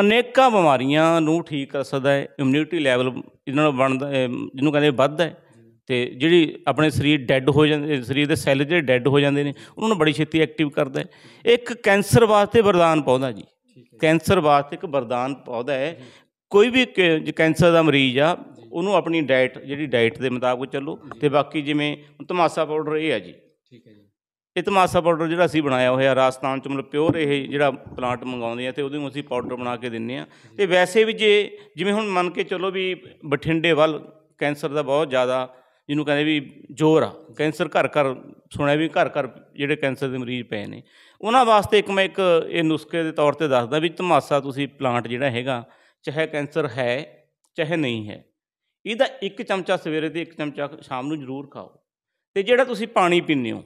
ਅਨੇਕਾਂ ਬਿਮਾਰੀਆਂ ਨੂੰ ਠੀਕ ਕਰ ਸਕਦਾ ਹੈ ਇਮਿਊਨਿਟੀ ਲੈਵਲ ਇਹਨਾਂ ਨੂੰ ਬਣਦਾ ਜਿਹਨੂੰ ਕਹਿੰਦੇ ਵੱਧਦਾ ਹੈ ਤੇ ਜਿਹੜੀ ਆਪਣੇ ਸਰੀਰ ਡੈੱਡ ਹੋ ਜਾਂਦੇ ਸਰੀਰ ਦੇ ਸੈੱਲ ਜਿਹੜੇ ਡੈੱਡ ਹੋ ਜਾਂਦੇ ਨੇ ਉਹਨਾਂ ਨੂੰ ਬੜੀ ਛੇਤੀ ਐਕਟਿਵ ਕਰਦਾ ਹੈ ਇੱਕ ਕੈਂਸਰ ਵਾਸਤੇ ਵਰਦਾਨ ਪਾਉਂਦਾ ਜੀ ਕੈਂਸਰ ਵਾਸਤੇ ਇੱਕ ਵਰਦਾਨ ਪਾਉਂਦਾ ਹੈ ਕੋਈ ਵੀ ਕੈਂਸਰ ਦਾ ਮਰੀਜ਼ ਆ ਉਹਨੂੰ ਆਪਣੀ ਡਾਈਟ ਜਿਹੜੀ ਡਾਈਟ ਦੇ ਮੁਤਾਬਕ ਚੱਲੋ ਤੇ ਬਾਕੀ ਜਿਵੇਂ ਤਮਾਸਾ ਪਾਊਡਰ ਇਹ ਆ ਜੀ ਠੀਕ ਹੈ ਜੀ ਇਹ ਤਮਾਸਾ ਪਾਊਡਰ ਜਿਹੜਾ ਅਸੀਂ ਬਣਾਇਆ ਹੋਇਆ ਰਾਜਸਥਾਨ ਚ ਮਤਲਬ ਪਿਓਰ ਇਹ ਜਿਹੜਾ ਪਲਾਂਟ ਮੰਗਾਉਂਦੇ ਆ ਤੇ ਉਹਦੇ ਨੂੰ ਅਸੀਂ ਪਾਊਡਰ ਬਣਾ ਕੇ ਦਿੰਨੇ ਆ ਤੇ ਵੈਸੇ ਵੀ ਜੇ ਜਿਵੇਂ ਹੁਣ ਮੰਨ ਕੇ ਚੱਲੋ ਵੀ ਬਠਿੰਡੇ ਵੱਲ ਕੈਂਸਰ ਦਾ ਬਹੁਤ ਜ਼ਿਆਦਾ ਜਿਹਨੂੰ ਕਹਿੰਦੇ ਵੀ ਜ਼ੋਰ ਆ ਕੈਂਸਰ ਘਰ ਘਰ ਸੁਣਿਆ ਵੀ ਘਰ ਘਰ ਜਿਹੜੇ ਕੈਂਸਰ ਦੇ ਮਰੀਜ਼ ਪਏ ਨੇ ਉਹਨਾਂ ਵਾਸਤੇ ਇੱਕ ਮੈਂ ਇੱਕ ਇਹ ਨੁਸਖੇ ਦੇ ਤੌਰ ਤੇ ਦੱਸਦਾ ਵੀ ਧਮਾਸਾ ਤੁਸੀਂ ਪਲਾਂਟ ਜਿਹੜਾ ਹੈਗਾ ਚਾਹੇ ਕੈਂਸਰ ਹੈ ਚਾਹੇ ਨਹੀਂ ਹੈ ਇਹਦਾ ਇੱਕ ਚਮਚਾ ਸਵੇਰੇ ਤੇ ਇੱਕ ਚਮਚਾ ਸ਼ਾਮ ਨੂੰ ਜ਼ਰੂਰ ਖਾਓ ਤੇ ਜਿਹੜਾ ਤੁਸੀਂ ਪਾਣੀ ਪੀਂਦੇ ਹੋ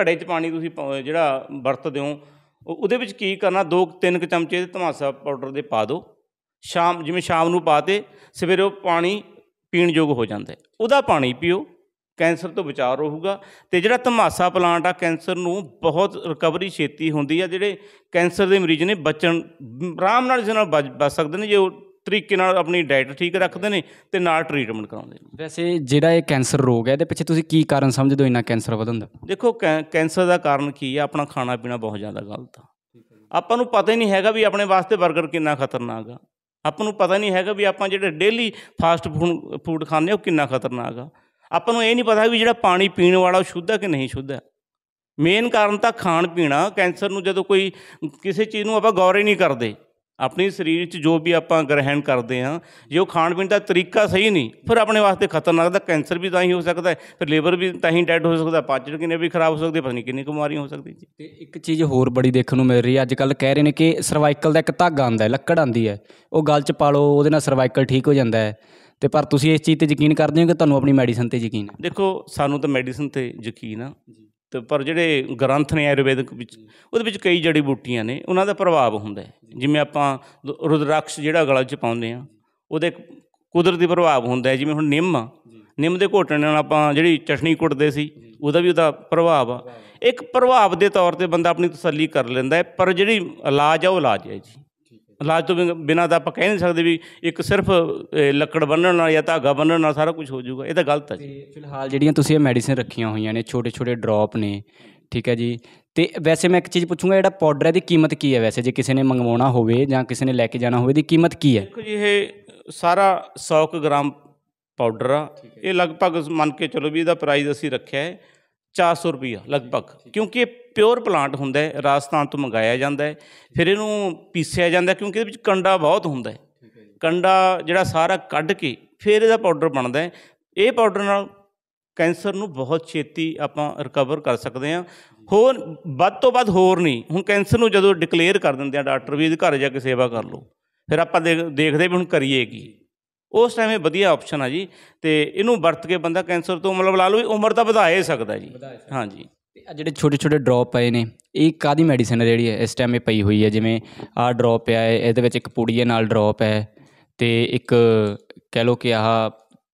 ਘੜੇ 'ਚ ਪਾਣੀ ਤੁਸੀਂ ਜਿਹੜਾ ਵਰਤਦੇ ਹੋ ਉਹਦੇ ਵਿੱਚ ਕੀ ਕਰਨਾ 2-3 ਕ ਚਮਚੇ ਧਮਾਸਾ ਪਾਊਡਰ ਦੇ ਪਾ ਦਿਓ ਸ਼ਾਮ ਜਿਵੇਂ ਸ਼ਾਮ ਨੂੰ ਪਾਤੇ ਸਵੇਰੇ ਉਹ ਪਾਣੀ ਪੀਣ ਯੋਗ ਹੋ ਜਾਂਦਾ ਹੈ ਉਹਦਾ ਪਾਣੀ ਪੀਓ ਕੈਂਸਰ ਤੋਂ ਬਚਾਅ ਰਹੂਗਾ ਤੇ ਜਿਹੜਾ ਤਮਾਸਾ ਪਲਾਂਟ ਆ ਕੈਂਸਰ ਨੂੰ ਬਹੁਤ ਰਿਕਵਰੀ ਛੇਤੀ ਹੁੰਦੀ ਆ ਜਿਹੜੇ ਕੈਂਸਰ ਦੇ ਮਰੀਜ਼ ਨੇ ਬਚਣ ਆਰਾਮ ਨਾਲ ਜਿਹਨਾਂ ਨਾਲ ਬਚ ਸਕਦੇ ਨੇ ਜੇ ਉਹ ਤਰੀਕੇ ਨਾਲ ਆਪਣੀ ਡਾਈਟ ਠੀਕ ਰੱਖਦੇ ਨੇ ਤੇ ਨਾਲ ਟ੍ਰੀਟਮੈਂਟ ਕਰਾਉਂਦੇ ਨੇ ਵੈਸੇ ਜਿਹੜਾ ਇਹ ਕੈਂਸਰ ਰੋਗ ਹੈ ਇਹਦੇ ਪਿੱਛੇ ਤੁਸੀਂ ਕੀ ਕਾਰਨ ਸਮਝਦੇ ਹੋ ਇੰਨਾ ਕੈਂਸਰ ਵਧਣ ਦਾ ਦੇਖੋ ਕੈਂਸਰ ਦਾ ਕਾਰਨ ਕੀ ਆ ਆਪਣਾ ਖਾਣਾ ਪੀਣਾ ਬਹੁਤ ਜ਼ਿਆਦਾ ਗਲਤ ਆ ਆਪਾਂ ਨੂੰ ਪਤਾ ਹੀ ਨਹੀਂ ਹੈਗਾ ਵੀ ਆਪਣੇ ਵਾਸਤੇ 버ਗਰ ਕਿੰਨਾ ਖਤਰਨਾਕ ਆ ਆਪਾਂ ਨੂੰ ਪਤਾ ਨਹੀਂ ਹੈਗਾ ਵੀ ਆਪਾਂ ਜਿਹੜੇ ਡੇਲੀ ਫਾਸਟ ਫੂਡ ਖਾਂਦੇ ਉਹ ਕਿੰਨਾ ਖਤਰਨਾਕ ਆ ਆਪਾਂ ਨੂੰ ਇਹ ਨਹੀਂ ਪਤਾ ਵੀ ਜਿਹੜਾ ਪਾਣੀ ਪੀਣ ਵਾਲਾ ਉਹ ਸ਼ੁੱਧ ਹੈ ਕਿ ਨਹੀਂ ਸ਼ੁੱਧ ਹੈ ਮੇਨ ਕਾਰਨ ਤਾਂ ਖਾਣ ਪੀਣਾ ਕੈਂਸਰ ਨੂੰ ਜਦੋਂ ਕੋਈ ਕਿਸੇ ਚੀਜ਼ ਨੂੰ ਆਪਾਂ ਗੌਰ ਹੀ ਨਹੀਂ ਕਰਦੇ ਆਪਣੇ ਸਰੀਰ 'ਚ ਜੋ ਵੀ ਆਪਾਂ ਗ੍ਰਹਿਣ ਕਰਦੇ ਹਾਂ ਜੇ ਉਹ ਖਾਣ ਪੀਣ ਦਾ ਤਰੀਕਾ ਸਹੀ ਨਹੀਂ ਫਿਰ ਆਪਣੇ ਵਾਸਤੇ ਖਤਰਨਾਕ ਦਾ ਕੈਂਸਰ ਵੀ ਤਾਂ ਹੀ ਹੋ ਸਕਦਾ ਹੈ ਫਿਰ ਲੀਵਰ ਵੀ ਤਾਂ ਹੀ ਡੈਡ ਹੋ ਸਕਦਾ ਪਾਚਨ ਕਿਨੇ ਵੀ ਖਰਾਬ ਹੋ ਸਕਦੀ ਪਤਾ ਨਹੀਂ ਕਿੰਨੀ ਬਿਮਾਰੀਆਂ ਹੋ ਸਕਦੀ ਜੀ ਤੇ ਇੱਕ ਚੀਜ਼ ਹੋਰ ਬੜੀ ਦੇਖਣ ਨੂੰ ਮਿਲ ਰਹੀ ਹੈ ਅੱਜ ਕੱਲ ਕਹਿ ਰਹੇ ਨੇ ਕਿ ਸਰਵਾਈਕਲ ਦਾ ਇੱਕ ਧਾਗਾ ਆਂਦਾ ਹੈ ਲੱਕੜ ਆਂਦੀ ਹੈ ਉਹ ਗਲ 'ਚ ਪਾ ਲਓ ਉਹਦੇ ਨਾਲ ਸਰਵਾਈਕਲ ਠੀਕ ਹੋ ਜਾਂਦਾ ਹੈ ਤੇ ਪਰ ਤੁਸੀਂ ਇਸ ਚੀਜ਼ ਤੇ ਯਕੀਨ ਕਰਦੇ ਹੋ ਕਿ ਤੁਹਾਨੂੰ ਆਪਣੀ ਮੈਡੀਸਨ ਤੇ ਯਕੀਨ ਹੈ ਦੇਖੋ ਸਾਨੂੰ ਤਾਂ ਮੈਡੀਸਨ ਤੇ ਯਕੀਨ ਆ ਤੇ ਪਰ ਜਿਹੜੇ ਗ੍ਰੰਥ ਨੇ ਆਯੁਰਵੈਦਿਕ ਵਿੱਚ ਉਹਦੇ ਵਿੱਚ ਕਈ ਜੜੀ ਬੂਟੀਆਂ ਨੇ ਉਹਨਾਂ ਦਾ ਪ੍ਰਭਾਵ ਹੁੰਦਾ ਹੈ ਜਿਵੇਂ ਆਪਾਂ ਰੁਦਰਾਕਸ਼ ਜਿਹੜਾ ਗਲਾ 'ਚ ਪਾਉਂਦੇ ਆ ਉਹਦੇ ਕੁਦਰਤੀ ਪ੍ਰਭਾਵ ਹੁੰਦਾ ਜਿਵੇਂ ਹੁਣ ਨਿੰਮ ਨਿੰਮ ਦੇ ਘੋਟਣ ਨਾਲ ਆਪਾਂ ਜਿਹੜੀ ਚਟਣੀ ਕੁੱਟਦੇ ਸੀ ਉਹਦਾ ਵੀ ਉਹਦਾ ਪ੍ਰਭਾਵ ਆ ਇੱਕ ਪ੍ਰਭਾਵ ਦੇ ਤੌਰ ਤੇ ਬੰਦਾ ਆਪਣੀ ਤਸੱਲੀ ਕਰ ਲੈਂਦਾ ਹੈ ਪਰ ਜਿਹੜੀ ਇਲਾਜ ਆ ਉਹ ਇਲਾਜ ਹੈ ਜੀ ਇਲਾਜ ਤੋਂ ਬਿਨਾ ਤਾਂ ਆਪਾਂ ਕਹਿ ਨਹੀਂ ਸਕਦੇ ਵੀ ਇੱਕ ਸਿਰਫ ਲੱਕੜ ਬੰਨਣ ਨਾਲ ਜਾਂ ਧਾਗਾ ਬੰਨਣ ਨਾਲ ਸਾਰਾ ਕੁਝ ਹੋ ਜਾਊਗਾ ਇਹ ਤਾਂ ਗਲਤ ਹੈ ਜੀ ਫਿਲਹਾਲ ਜਿਹੜੀਆਂ ਤੁਸੀਂ ਇਹ ਮੈਡੀਸਿਨ ਰੱਖੀਆਂ ਹੋਈਆਂ ਨੇ ਛੋਟੇ ਛੋਟੇ ਡ੍ਰੌਪ ਨੇ ਠੀਕ ਹੈ ਜੀ ਤੇ ਵੈਸੇ ਮੈਂ ਇੱਕ ਚੀਜ਼ ਪੁੱਛੂੰਗਾ ਜਿਹੜਾ ਪਾਊਡਰ ਹੈ ਦੀ ਕੀਮਤ ਕੀ ਹੈ ਵੈਸੇ ਜੇ ਕਿਸੇ ਨੇ ਮੰਗਵਾਉਣਾ ਹੋਵੇ ਜਾਂ ਕਿਸੇ ਨੇ ਲੈ ਕੇ ਜਾਣਾ ਹੋਵੇ ਦੀ ਕੀਮਤ ਕੀ ਹੈ ਦੇਖੋ ਜੀ ਇਹ ਸਾਰਾ 100 ਗ੍ਰਾਮ ਪਾਊਡਰ ਆ ਇਹ ਲਗਭਗ ਮੰਨ ਕੇ ਚਲੋ ਵੀ ਇਹਦਾ ਪ੍ਰਾਈਸ ਅਸੀਂ ਰੱਖਿਆ ਹੈ 400 ਰੁਪਏ ਲਗਭਗ ਕਿਉਂਕਿ ਪਿਓਰ ਪਲਾਂਟ ਹੁੰਦਾ ਹੈ ਰਾਜਸਥਾਨ ਤੋਂ ਮੰਗਾਇਆ ਜਾਂਦਾ ਹੈ ਫਿਰ ਇਹਨੂੰ ਪੀਸਿਆ ਜਾਂਦਾ ਕਿਉਂਕਿ ਇਹਦੇ ਵਿੱਚ ਕੰਡਾ ਬਹੁਤ ਹੁੰਦਾ ਹੈ ਕੰਡਾ ਜਿਹੜਾ ਸਾਰਾ ਕੱਢ ਕੇ ਫਿਰ ਇਹਦਾ ਪਾਊਡਰ ਬਣਦਾ ਹੈ ਇਹ ਪਾਊਡਰ ਨਾਲ ਕੈਂਸਰ ਨੂੰ ਬਹੁਤ ਛੇਤੀ ਆਪਾਂ ਰਿਕਵਰ ਕਰ ਸਕਦੇ ਹਾਂ ਹੋਰ ਵੱਧ ਤੋਂ ਵੱਧ ਹੋਰ ਨਹੀਂ ਹੁਣ ਕੈਂਸਰ ਨੂੰ ਜਦੋਂ ਡਿਕਲੇਅਰ ਕਰ ਦਿੰਦੇ ਆ ਡਾਕਟਰ ਵੀ ਇਹਦੇ ਘਰ ਜਾ ਕੇ ਸੇਵਾ ਕਰ ਲਓ ਫਿਰ ਆਪਾਂ ਦੇਖਦੇ ਵੀ ਹੁਣ ਕਰੀਏ ਕੀ ਉਸ ਟਾਈਮ ਇਹ ਵਧੀਆ ਆਪਸ਼ਨ ਆ ਜੀ ਤੇ ਇਹਨੂੰ ਵਰਤ ਕੇ ਬੰਦਾ ਕੈਂਸਰ ਤੋਂ ਮਤਲਬ ਲਾ ਲਓ ਉਮਰ ਤਾਂ ਵਧਾਏ ਸਕਦਾ ਜੀ ਹਾਂਜੀ ਆ ਜਿਹੜੇ ਛੋਟੇ ਛੋਟੇ ਡ੍ਰੌਪ ਪਏ ਨੇ ਇਹ ਕਾਦੀ ਮੈਡੀਸਨ ਹੈ ਜਿਹੜੀ ਇਸ ਟਾਈਮ ਇਹ ਪਈ ਹੋਈ ਹੈ ਜਿਵੇਂ ਆਹ ਡ੍ਰੌਪ ਪਿਆ ਹੈ ਇਹਦੇ ਵਿੱਚ ਇੱਕ ਪੂੜੀਏ ਨਾਲ ਡ੍ਰੌਪ ਹੈ ਤੇ ਇੱਕ ਕਹਿ ਲੋ ਕਿ ਆਹ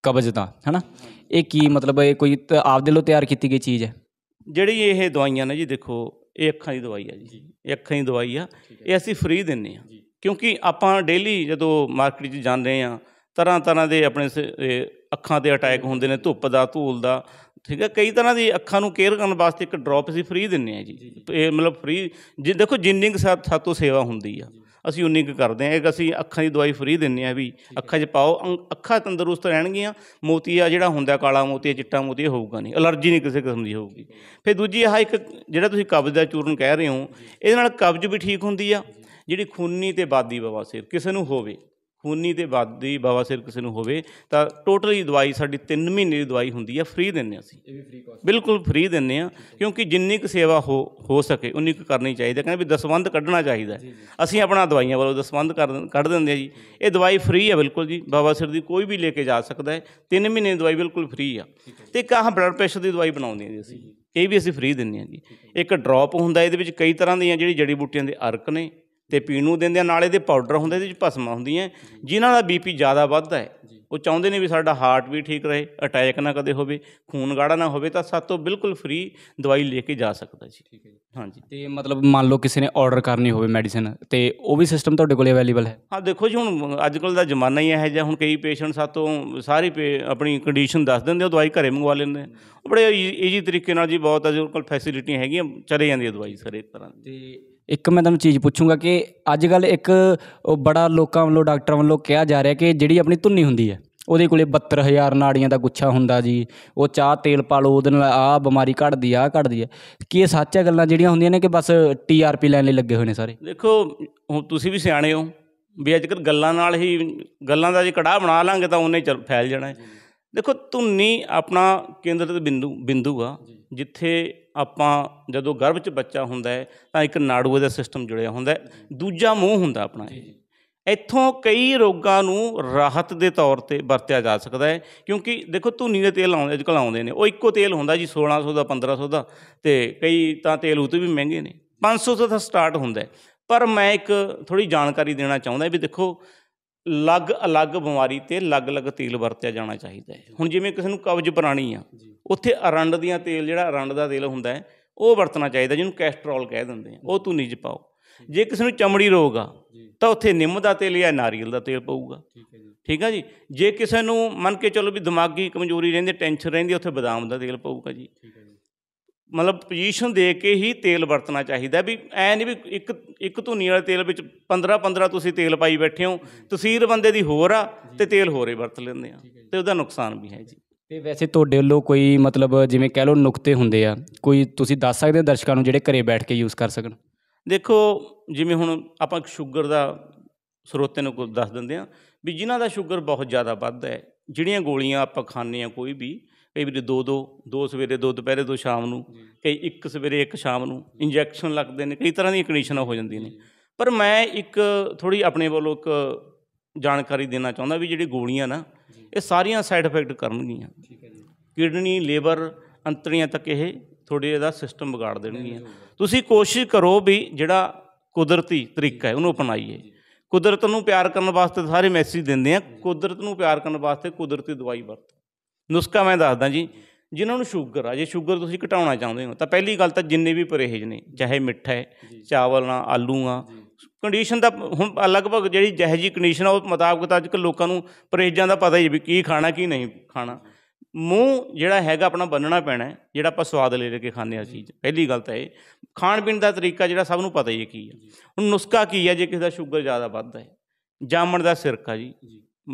ਕਬਜ਼ ਦਾ ਹਨਾ ਇਹ ਕੀ ਮਤਲਬ ਇਹ ਕੋਈ ਆਪ ਦੇ ਲੋ ਤਿਆਰ ਕੀਤੀ ਗਈ ਚੀਜ਼ ਹੈ ਜਿਹੜੀ ਇਹ ਦਵਾਈਆਂ ਨੇ ਜੀ ਦੇਖੋ ਇਹ ਅੱਖਾਂ ਦੀ ਦਵਾਈ ਹੈ ਜੀ ਇਹ ਅੱਖਾਂ ਦੀ ਦਵਾਈ ਆ ਇਹ ਅਸੀਂ ਫ੍ਰੀ ਦਿੰਨੇ ਆ ਕਿਉਂਕਿ ਆਪਾਂ ਡੇਲੀ ਜਦੋਂ ਮਾਰਕੀਟ 'ਚ ਜਾਂਦੇ ਆ ਤਰ੍ਹਾਂ ਤਰ੍ਹਾਂ ਦੇ ਆਪਣੇ ਅੱਖਾਂ ਤੇ ਅਟੈਕ ਹੁੰਦੇ ਨੇ ਧੁੱਪ ਦਾ ਧੂਲ ਦਾ ਠੀਕ ਹੈ ਕਈ ਤਰ੍ਹਾਂ ਦੀ ਅੱਖਾਂ ਨੂੰ ਕੇਅਰ ਕਰਨ ਵਾਸਤੇ ਇੱਕ ਡ੍ਰੌਪ ਅਸੀਂ ਫ੍ਰੀ ਦਿੰਨੇ ਆ ਜੀ ਇਹ ਮਤਲਬ ਫ੍ਰੀ ਜੇ ਦੇਖੋ ਜਿੰਨੀ ਕੁ ਸਾਤੋ ਸੇਵਾ ਹੁੰਦੀ ਆ ਅਸੀਂ ਉਨੀ ਕੁ ਕਰਦੇ ਆ ਇੱਕ ਅਸੀਂ ਅੱਖਾਂ ਦੀ ਦਵਾਈ ਫ੍ਰੀ ਦਿੰਨੇ ਆ ਵੀ ਅੱਖਾਂ 'ਚ ਪਾਓ ਅੱਖਾਂ ਤੰਦਰੁਸਤ ਰਹਿਣਗੀਆਂ ਮੋਤੀ ਆ ਜਿਹੜਾ ਹੁੰਦਾ ਕਾਲਾ ਆ ਚਿੱਟਾ ਮੋਤੀ ਹੋਊਗਾ ਨਹੀਂ ਅਲਰਜੀ ਨਹੀਂ ਕਿਸੇ ਕਿਸਮ ਦੀ ਹੋਊਗੀ ਫਿਰ ਦੂਜੀ ਆ ਇੱਕ ਜਿਹੜਾ ਤੁਸੀਂ ਕਬਜ਼ ਦਾ ਚੂਰਨ ਕਹਿ ਰਹੇ ਹੋ ਇਹਦੇ ਨਾਲ ਕਬਜ਼ ਵੀ ਠੀਕ ਹੁੰਦੀ ਆ ਜਿਹੜੀ ਖੂਨੀ ਤੇ ਬਾਦੀ ਬਵਾਸੀਰ ਕਿਸੇ ਨੂੰ ਹੋਵੇ ਖੂਨੀ ਦੇ ਵਾਦੀ ਬਵਾਸੀਰ ਕਿਸੇ ਨੂੰ ਹੋਵੇ ਤਾਂ ਟੋਟਲੀ ਦਵਾਈ ਸਾਡੀ 3 ਮਹੀਨੇ ਦੀ ਦਵਾਈ ਹੁੰਦੀ ਆ ਫ੍ਰੀ ਦਿੰਨੇ ਅਸੀਂ ਇਹ ਵੀ ਫ੍ਰੀ ਕਾਸਟ ਬਿਲਕੁਲ ਫ੍ਰੀ ਦਿੰਨੇ ਆ ਕਿਉਂਕਿ ਜਿੰਨੀ ਕੁ ਸੇਵਾ ਹੋ ਹੋ ਸਕੇ ਉਨੀ ਕੁ ਕਰਨੀ ਚਾਹੀਦੀ ਹੈ ਕਹਿੰਦੇ ਵੀ ਦਸਵੰਦ ਕੱਢਣਾ ਚਾਹੀਦਾ ਅਸੀਂ ਆਪਣਾ ਦਵਾਈਆਂ ਵੱਲੋਂ ਦਸਵੰਦ ਕੱਢ ਦਿੰਦੇ ਆ ਜੀ ਇਹ ਦਵਾਈ ਫ੍ਰੀ ਆ ਬਿਲਕੁਲ ਜੀ ਬਵਾਸੀਰ ਦੀ ਕੋਈ ਵੀ ਲੈ ਕੇ ਜਾ ਸਕਦਾ ਹੈ 3 ਮਹੀਨੇ ਦੀ ਦਵਾਈ ਬਿਲਕੁਲ ਫ੍ਰੀ ਆ ਤੇ ਕਾਹ ਬਲੱਡ ਪ੍ਰੈਸ਼ਰ ਦੀ ਦਵਾਈ ਬਣਾਉਂਦੇ ਆ ਜੀ ਅਸੀਂ ਇਹ ਵੀ ਅਸੀਂ ਫ੍ਰੀ ਦਿੰਨੇ ਆ ਜੀ ਇੱਕ ਡ੍ਰੌਪ ਹੁੰਦਾ ਇਹਦੇ ਵਿੱਚ ਕਈ ਤਰ੍ਹਾਂ ਦੀਆਂ ਜਿਹੜੀ ਜੜੀ ਬੂਟੀਆਂ ਦੇ ਅਰਕ ਨੇ ਤੇ ਪੀਣ ਨੂੰ ਦਿੰਦੇ ਆ ਨਾਲ ਇਹਦੇ ਪਾਊਡਰ ਹੁੰਦੇ ਇਹਦੇ ਵਿੱਚ ਭਸਮਾ ਹੁੰਦੀਆਂ ਜਿਨ੍ਹਾਂ ਦਾ ਬੀਪੀ ਜ਼ਿਆਦਾ ਵੱਧਦਾ ਹੈ ਉਹ ਚਾਹੁੰਦੇ ਨੇ ਵੀ ਸਾਡਾ ਹਾਰਟ ਵੀ ਠੀਕ ਰਹੇ ਅਟੈਕ ਨਾ ਕਦੇ ਹੋਵੇ ਖੂਨ ਗਾੜਾ ਨਾ ਹੋਵੇ ਤਾਂ ਸਾਤੋਂ ਬਿਲਕੁਲ ਫ੍ਰੀ ਦਵਾਈ ਲੈ ਕੇ ਜਾ ਸਕਦਾ ਜੀ ਠੀਕ ਹੈ ਜੀ ਹਾਂਜੀ ਤੇ ਮਤਲਬ ਮੰਨ ਲਓ ਕਿਸੇ ਨੇ ਆਰਡਰ ਕਰਨੀ ਹੋਵੇ ਮੈਡੀਸਿਨ ਤੇ ਉਹ ਵੀ ਸਿਸਟਮ ਤੁਹਾਡੇ ਕੋਲੇ ਅਵੇਲੇਬਲ ਹੈ ਹਾਂ ਦੇਖੋ ਜੀ ਹੁਣ ਅੱਜ ਕੱਲ ਦਾ ਜ਼ਮਾਨਾ ਹੀ ਹੈ ਜਿਹਾ ਹੁਣ ਕਈ ਪੇਸ਼ੈਂਟ ਸਾਤੋਂ ਸਾਰੀ ਆਪਣੀ ਕੰਡੀਸ਼ਨ ਦੱਸ ਦਿੰਦੇ ਉਹ ਦਵਾਈ ਘਰੇ ਮੰਗਵਾ ਲੈਂਦੇ ਆ ਬੜੇ ਈਜੀ ਤਰੀਕੇ ਨਾਲ ਜੀ ਬਹੁਤ ਅਜੂਰ ਕੋਲ ਫੈਸਿਲਿਟੀਆਂ ਹੈਗੀਆਂ ਚਲੇ ਜਾਂਦੀ ਹੈ ਦਵਾਈ ਸਾਰੇ ਤਰ੍ਹਾਂ ਤੇ ਇੱਕ ਮੈਂ ਤੁਹਾਨੂੰ ਚੀਜ਼ ਪੁੱਛੂੰਗਾ ਕਿ ਅੱਜ ਕੱਲ ਇੱਕ ਉਹ ਬੜਾ ਲੋਕਾਂ ਵੱਲੋਂ ਡਾਕਟਰਾਂ ਵੱਲੋਂ ਕਿਹਾ ਜਾ ਰਿਹਾ ਕਿ ਜਿਹੜੀ ਆਪਣੀ ਧੁੰਨੀ ਹੁੰਦੀ ਹੈ ਉਹਦੇ ਕੋਲੇ 72000 ਨਾੜੀਆਂ ਦਾ ਗੁੱਛਾ ਹੁੰਦਾ ਜੀ ਉਹ ਚਾਹ ਤੇਲ ਪਾ ਲੋ ਉਹਦੇ ਨਾਲ ਆਹ ਬਿਮਾਰੀ ਘਟਦੀ ਆ ਘਟਦੀ ਆ ਕੀ ਇਹ ਸੱਚ ਹੈ ਗੱਲਾਂ ਜਿਹੜੀਆਂ ਹੁੰਦੀਆਂ ਨੇ ਕਿ ਬਸ ਟੀਆਰਪੀ ਲੈਣ ਲਈ ਲੱਗੇ ਹੋਏ ਨੇ ਸਾਰੇ ਦੇਖੋ ਹੁਣ ਤੁਸੀਂ ਵੀ ਸਿਆਣੇ ਹੋ ਵੀ ਅੱਜ ਕੱਲ ਗੱਲਾਂ ਨਾਲ ਹੀ ਗੱਲਾਂ ਦਾ ਜੇ ਕੜਾ ਬਣਾ ਲਾਂਗੇ ਤਾਂ ਉਹਨੇ ਫੈਲ ਜਾਣਾ ਹੈ ਦੇਖੋ ਧੁੰਨੀ ਆਪਣਾ ਕੇਂਦਰ ਤੇ ਬਿੰਦੂ ਬਿੰਦੂ ਆ ਜਿੱਥੇ ਆਪਾਂ ਜਦੋਂ ਗਰਭ 'ਚ ਬੱਚਾ ਹੁੰਦਾ ਤਾਂ ਇੱਕ ਨਾੜੂਏ ਦਾ ਸਿਸਟਮ ਜੁੜਿਆ ਹੁੰਦਾ ਦੂਜਾ ਮੂੰਹ ਹੁੰਦਾ ਆਪਣਾ ਇਹ ਇੱਥੋਂ ਕਈ ਰੋਗਾਂ ਨੂੰ ਰਾਹਤ ਦੇ ਤੌਰ ਤੇ ਵਰਤਿਆ ਜਾ ਸਕਦਾ ਹੈ ਕਿਉਂਕਿ ਦੇਖੋ ਧੂਨੀ ਦੇ ਤੇਲ ਆਉਂਦੇ ਅੱਜਕੱਲ ਆਉਂਦੇ ਨੇ ਉਹ ਇੱਕੋ ਤੇਲ ਹੁੰਦਾ ਜੀ 1600 ਦਾ 1500 ਦਾ ਤੇ ਕਈ ਤਾਂ ਤੇਲ ਉਹ ਵੀ ਮਹਿੰਗੇ ਨੇ 500 ਤੋਂ ਤਾਂ ਸਟਾਰਟ ਹੁੰਦਾ ਪਰ ਮੈਂ ਇੱਕ ਥੋੜੀ ਜਾਣਕਾਰੀ ਦੇਣਾ ਚਾਹੁੰਦਾ ਵੀ ਦੇਖੋ ਅਲੱਗ-ਅਲੱਗ ਬਿਮਾਰੀ ਤੇ ਅਲੱਗ-ਅਲੱਗ ਤੇਲ ਵਰਤਿਆ ਜਾਣਾ ਚਾਹੀਦਾ ਹੈ ਹੁਣ ਜਿਵੇਂ ਕਿਸੇ ਨੂੰ ਕਬਜ਼ ਪੁਰਾਣੀ ਆ ਉੱਥੇ ਅਰੰਡ ਦੀਆਂ ਤੇਲ ਜਿਹੜਾ ਅਰੰਡ ਦਾ ਤੇਲ ਹੁੰਦਾ ਹੈ ਉਹ ਵਰਤਣਾ ਚਾਹੀਦਾ ਜਿਹਨੂੰ ਕੈਸਟਰੋਲ ਕਹਿ ਦਿੰਦੇ ਆ ਉਹ ਤੂੰ ਨਿੱਜ ਪਾਓ ਜੇ ਕਿਸੇ ਨੂੰ ਚਮੜੀ ਰੋਗ ਆ ਤਾਂ ਉੱਥੇ ਨਿੰਮ ਦਾ ਤੇਲ ਜਾਂ ਨਾਰੀਅਲ ਦਾ ਤੇਲ ਪਊਗਾ ਠੀਕ ਹੈ ਜੀ ਠੀਕ ਹੈ ਜੀ ਜੇ ਕਿਸੇ ਨੂੰ ਮੰਨ ਕੇ ਚੱਲੋ ਵੀ ਦਿਮਾਗੀ ਕਮਜ਼ੋਰੀ ਰਹਿੰਦੀ ਟੈਨਸ਼ਨ ਰਹਿੰਦੀ ਉੱਥੇ ਬਦਾਮ ਦਾ ਤੇਲ ਪਊਗਾ ਜੀ ਮਤਲਬ ਪੋਜੀਸ਼ਨ ਦੇ ਕੇ ਹੀ ਤੇਲ ਵਰਤਣਾ ਚਾਹੀਦਾ ਵੀ ਐ ਨਹੀਂ ਵੀ ਇੱਕ ਇੱਕ ਧੁਨੀ ਵਾਲੇ ਤੇਲ ਵਿੱਚ 15 15 ਤੁਸੀਂ ਤੇਲ ਪਾਈ ਬੈਠੇ ਹੋ ਤਸੀਰ ਬੰਦੇ ਦੀ ਹੋਰ ਆ ਤੇ ਤੇਲ ਹੀ ਵਰਤ ਲੈਂਦੇ ਆ ਤੇ ਉਹਦਾ ਨੁਕਸਾਨ ਵੀ ਹੈ ਜੀ ਤੇ ਵੈਸੇ ਤੁਹਾਡੇ ਵੱਲੋਂ ਕੋਈ ਮਤਲਬ ਜਿਵੇਂ ਕਹਿ ਲਓ ਨੁਕਤੇ ਹੁੰਦੇ ਆ ਕੋਈ ਤੁਸੀਂ ਦੱਸ ਸਕਦੇ ਹੋ ਦਰਸ਼ਕਾਂ ਨੂੰ ਜਿਹੜੇ ਘਰੇ ਬੈਠ ਕੇ ਯੂਜ਼ ਕਰ ਸਕਣ ਦੇਖੋ ਜਿਵੇਂ ਹੁਣ ਆਪਾਂ ਸ਼ੂਗਰ ਦਾ ਸਰੋਤੇ ਨੂੰ ਕੁਝ ਦੱਸ ਦਿੰਦੇ ਆ ਵੀ ਜਿਨ੍ਹਾਂ ਦਾ ਸ਼ੂਗਰ ਬਹੁਤ ਜ਼ਿਆਦਾ ਵੱਧ ਹੈ ਜਿਹੜੀਆਂ ਗੋਲੀਆਂ ਆਪਾਂ ਖਾਂਦੇ ਆ ਕੋਈ ਵੀ ਕਈ ਵਾਰੀ ਦੋ ਦੋ ਦੋ ਸਵੇਰੇ ਦੋ ਦੁਪਹਿਰੇ ਦੋ ਸ਼ਾਮ ਨੂੰ ਕਈ ਇੱਕ ਸਵੇਰੇ ਇੱਕ ਸ਼ਾਮ ਨੂੰ ਇੰਜੈਕਸ਼ਨ ਲੱਗਦੇ ਨੇ ਕਈ ਤਰ੍ਹਾਂ ਦੀਆਂ ਕੰਡੀਸ਼ਨਾਂ ਹੋ ਜਾਂਦੀਆਂ ਨੇ ਪਰ ਮੈਂ ਇੱਕ ਥੋੜੀ ਆਪਣੇ ਵੱਲੋਂ ਇੱਕ ਜਾਣਕਾਰੀ ਦੇਣਾ ਚਾਹੁੰਦਾ ਵੀ ਜਿਹੜੀ ਗੋਲੀਆਂ ਨਾ ਇਹ ਸਾਰੀਆਂ ਸਾਈਡ ਇਫੈਕਟ ਕਰਨਗੀਆਂ ਠੀਕ ਹੈ ਜੀ ਕਿਡਨੀ ਲੇਬਰ ਅੰਤੜੀਆਂ ਤੱਕ ਇਹ ਥੋੜੀ ਇਹਦਾ ਸਿਸਟਮ ਵਿਗਾੜ ਦੇਣਗੀਆਂ ਤੁਸੀਂ ਕੋਸ਼ਿਸ਼ ਕਰੋ ਵੀ ਜਿਹੜਾ ਕੁਦਰਤੀ ਤਰੀਕਾ ਹੈ ਉਹਨੂੰ ਅਪਣਾਈਏ ਕੁਦਰਤ ਨੂੰ ਪਿਆਰ ਕਰਨ ਵਾਸਤੇ ਸਾਰੇ ਮੈਸੇਜ ਦਿੰਦੇ ਆ ਕੁਦਰਤ ਨੂੰ ਪਿਆਰ ਕਰਨ ਵਾਸਤੇ ਕੁਦਰਤੀ ਦਵਾਈ ਵਰਤੋ ਨੁਸਖਾ ਮੈਂ ਦੱਸਦਾ ਜੀ ਜਿਨ੍ਹਾਂ ਨੂੰ ਸ਼ੂਗਰ ਆ ਜੇ ਸ਼ੂਗਰ ਤੁਸੀਂ ਘਟਾਉਣਾ ਚਾਹੁੰਦੇ ਹੋ ਤਾਂ ਪਹਿਲੀ ਗੱਲ ਤਾਂ ਜਿੰਨੇ ਵੀ ਪਰਹੇਜ ਨੇ ਚਾਹੇ ਮਿੱਠਾ ਹੈ ਚਾਵਲ ਨਾਲ ਆਲੂ ਆ ਕੰਡੀਸ਼ਨ ਦਾ ਹੁਣ ਲਗਭਗ ਜਿਹੜੀ ਜਿਹੋ ਜੀ ਕੰਡੀਸ਼ਨ ਆ ਉਹ ਮੁਤਾਬਕ ਤਾਂ ਅੱਜਕੱਲ ਲੋਕਾਂ ਨੂੰ ਪਰਹੇਜਾਂ ਦਾ ਪਤਾ ਹੀ ਵੀ ਕੀ ਖਾਣਾ ਕੀ ਨਹੀਂ ਖਾਣਾ ਮੂੰਹ ਜਿਹੜਾ ਹੈਗਾ ਆਪਣਾ ਬੰਨਣਾ ਪੈਣਾ ਜਿਹੜਾ ਆਪਾਂ ਸਵਾਦ ਲੈ ਲੈ ਕੇ ਖਾਂਦੇ ਆ ਚੀਜ਼ ਪਹਿਲੀ ਗੱਲ ਤਾਂ ਇਹ ਖਾਣ ਪੀਣ ਦਾ ਤਰੀਕਾ ਜਿਹੜਾ ਸਭ ਨੂੰ ਪਤਾ ਹੀ ਹੈ ਕੀ ਆ ਹੁਣ ਨੁਸਖਾ ਕੀ ਆ ਜੇ ਕਿਸੇ ਦਾ ਸ਼ੂਗਰ ਜ਼ਿਆਦਾ ਵੱਧਦਾ ਹੈ ਜਾਮਣ ਦਾ ਸਿਰਕਾ ਜੀ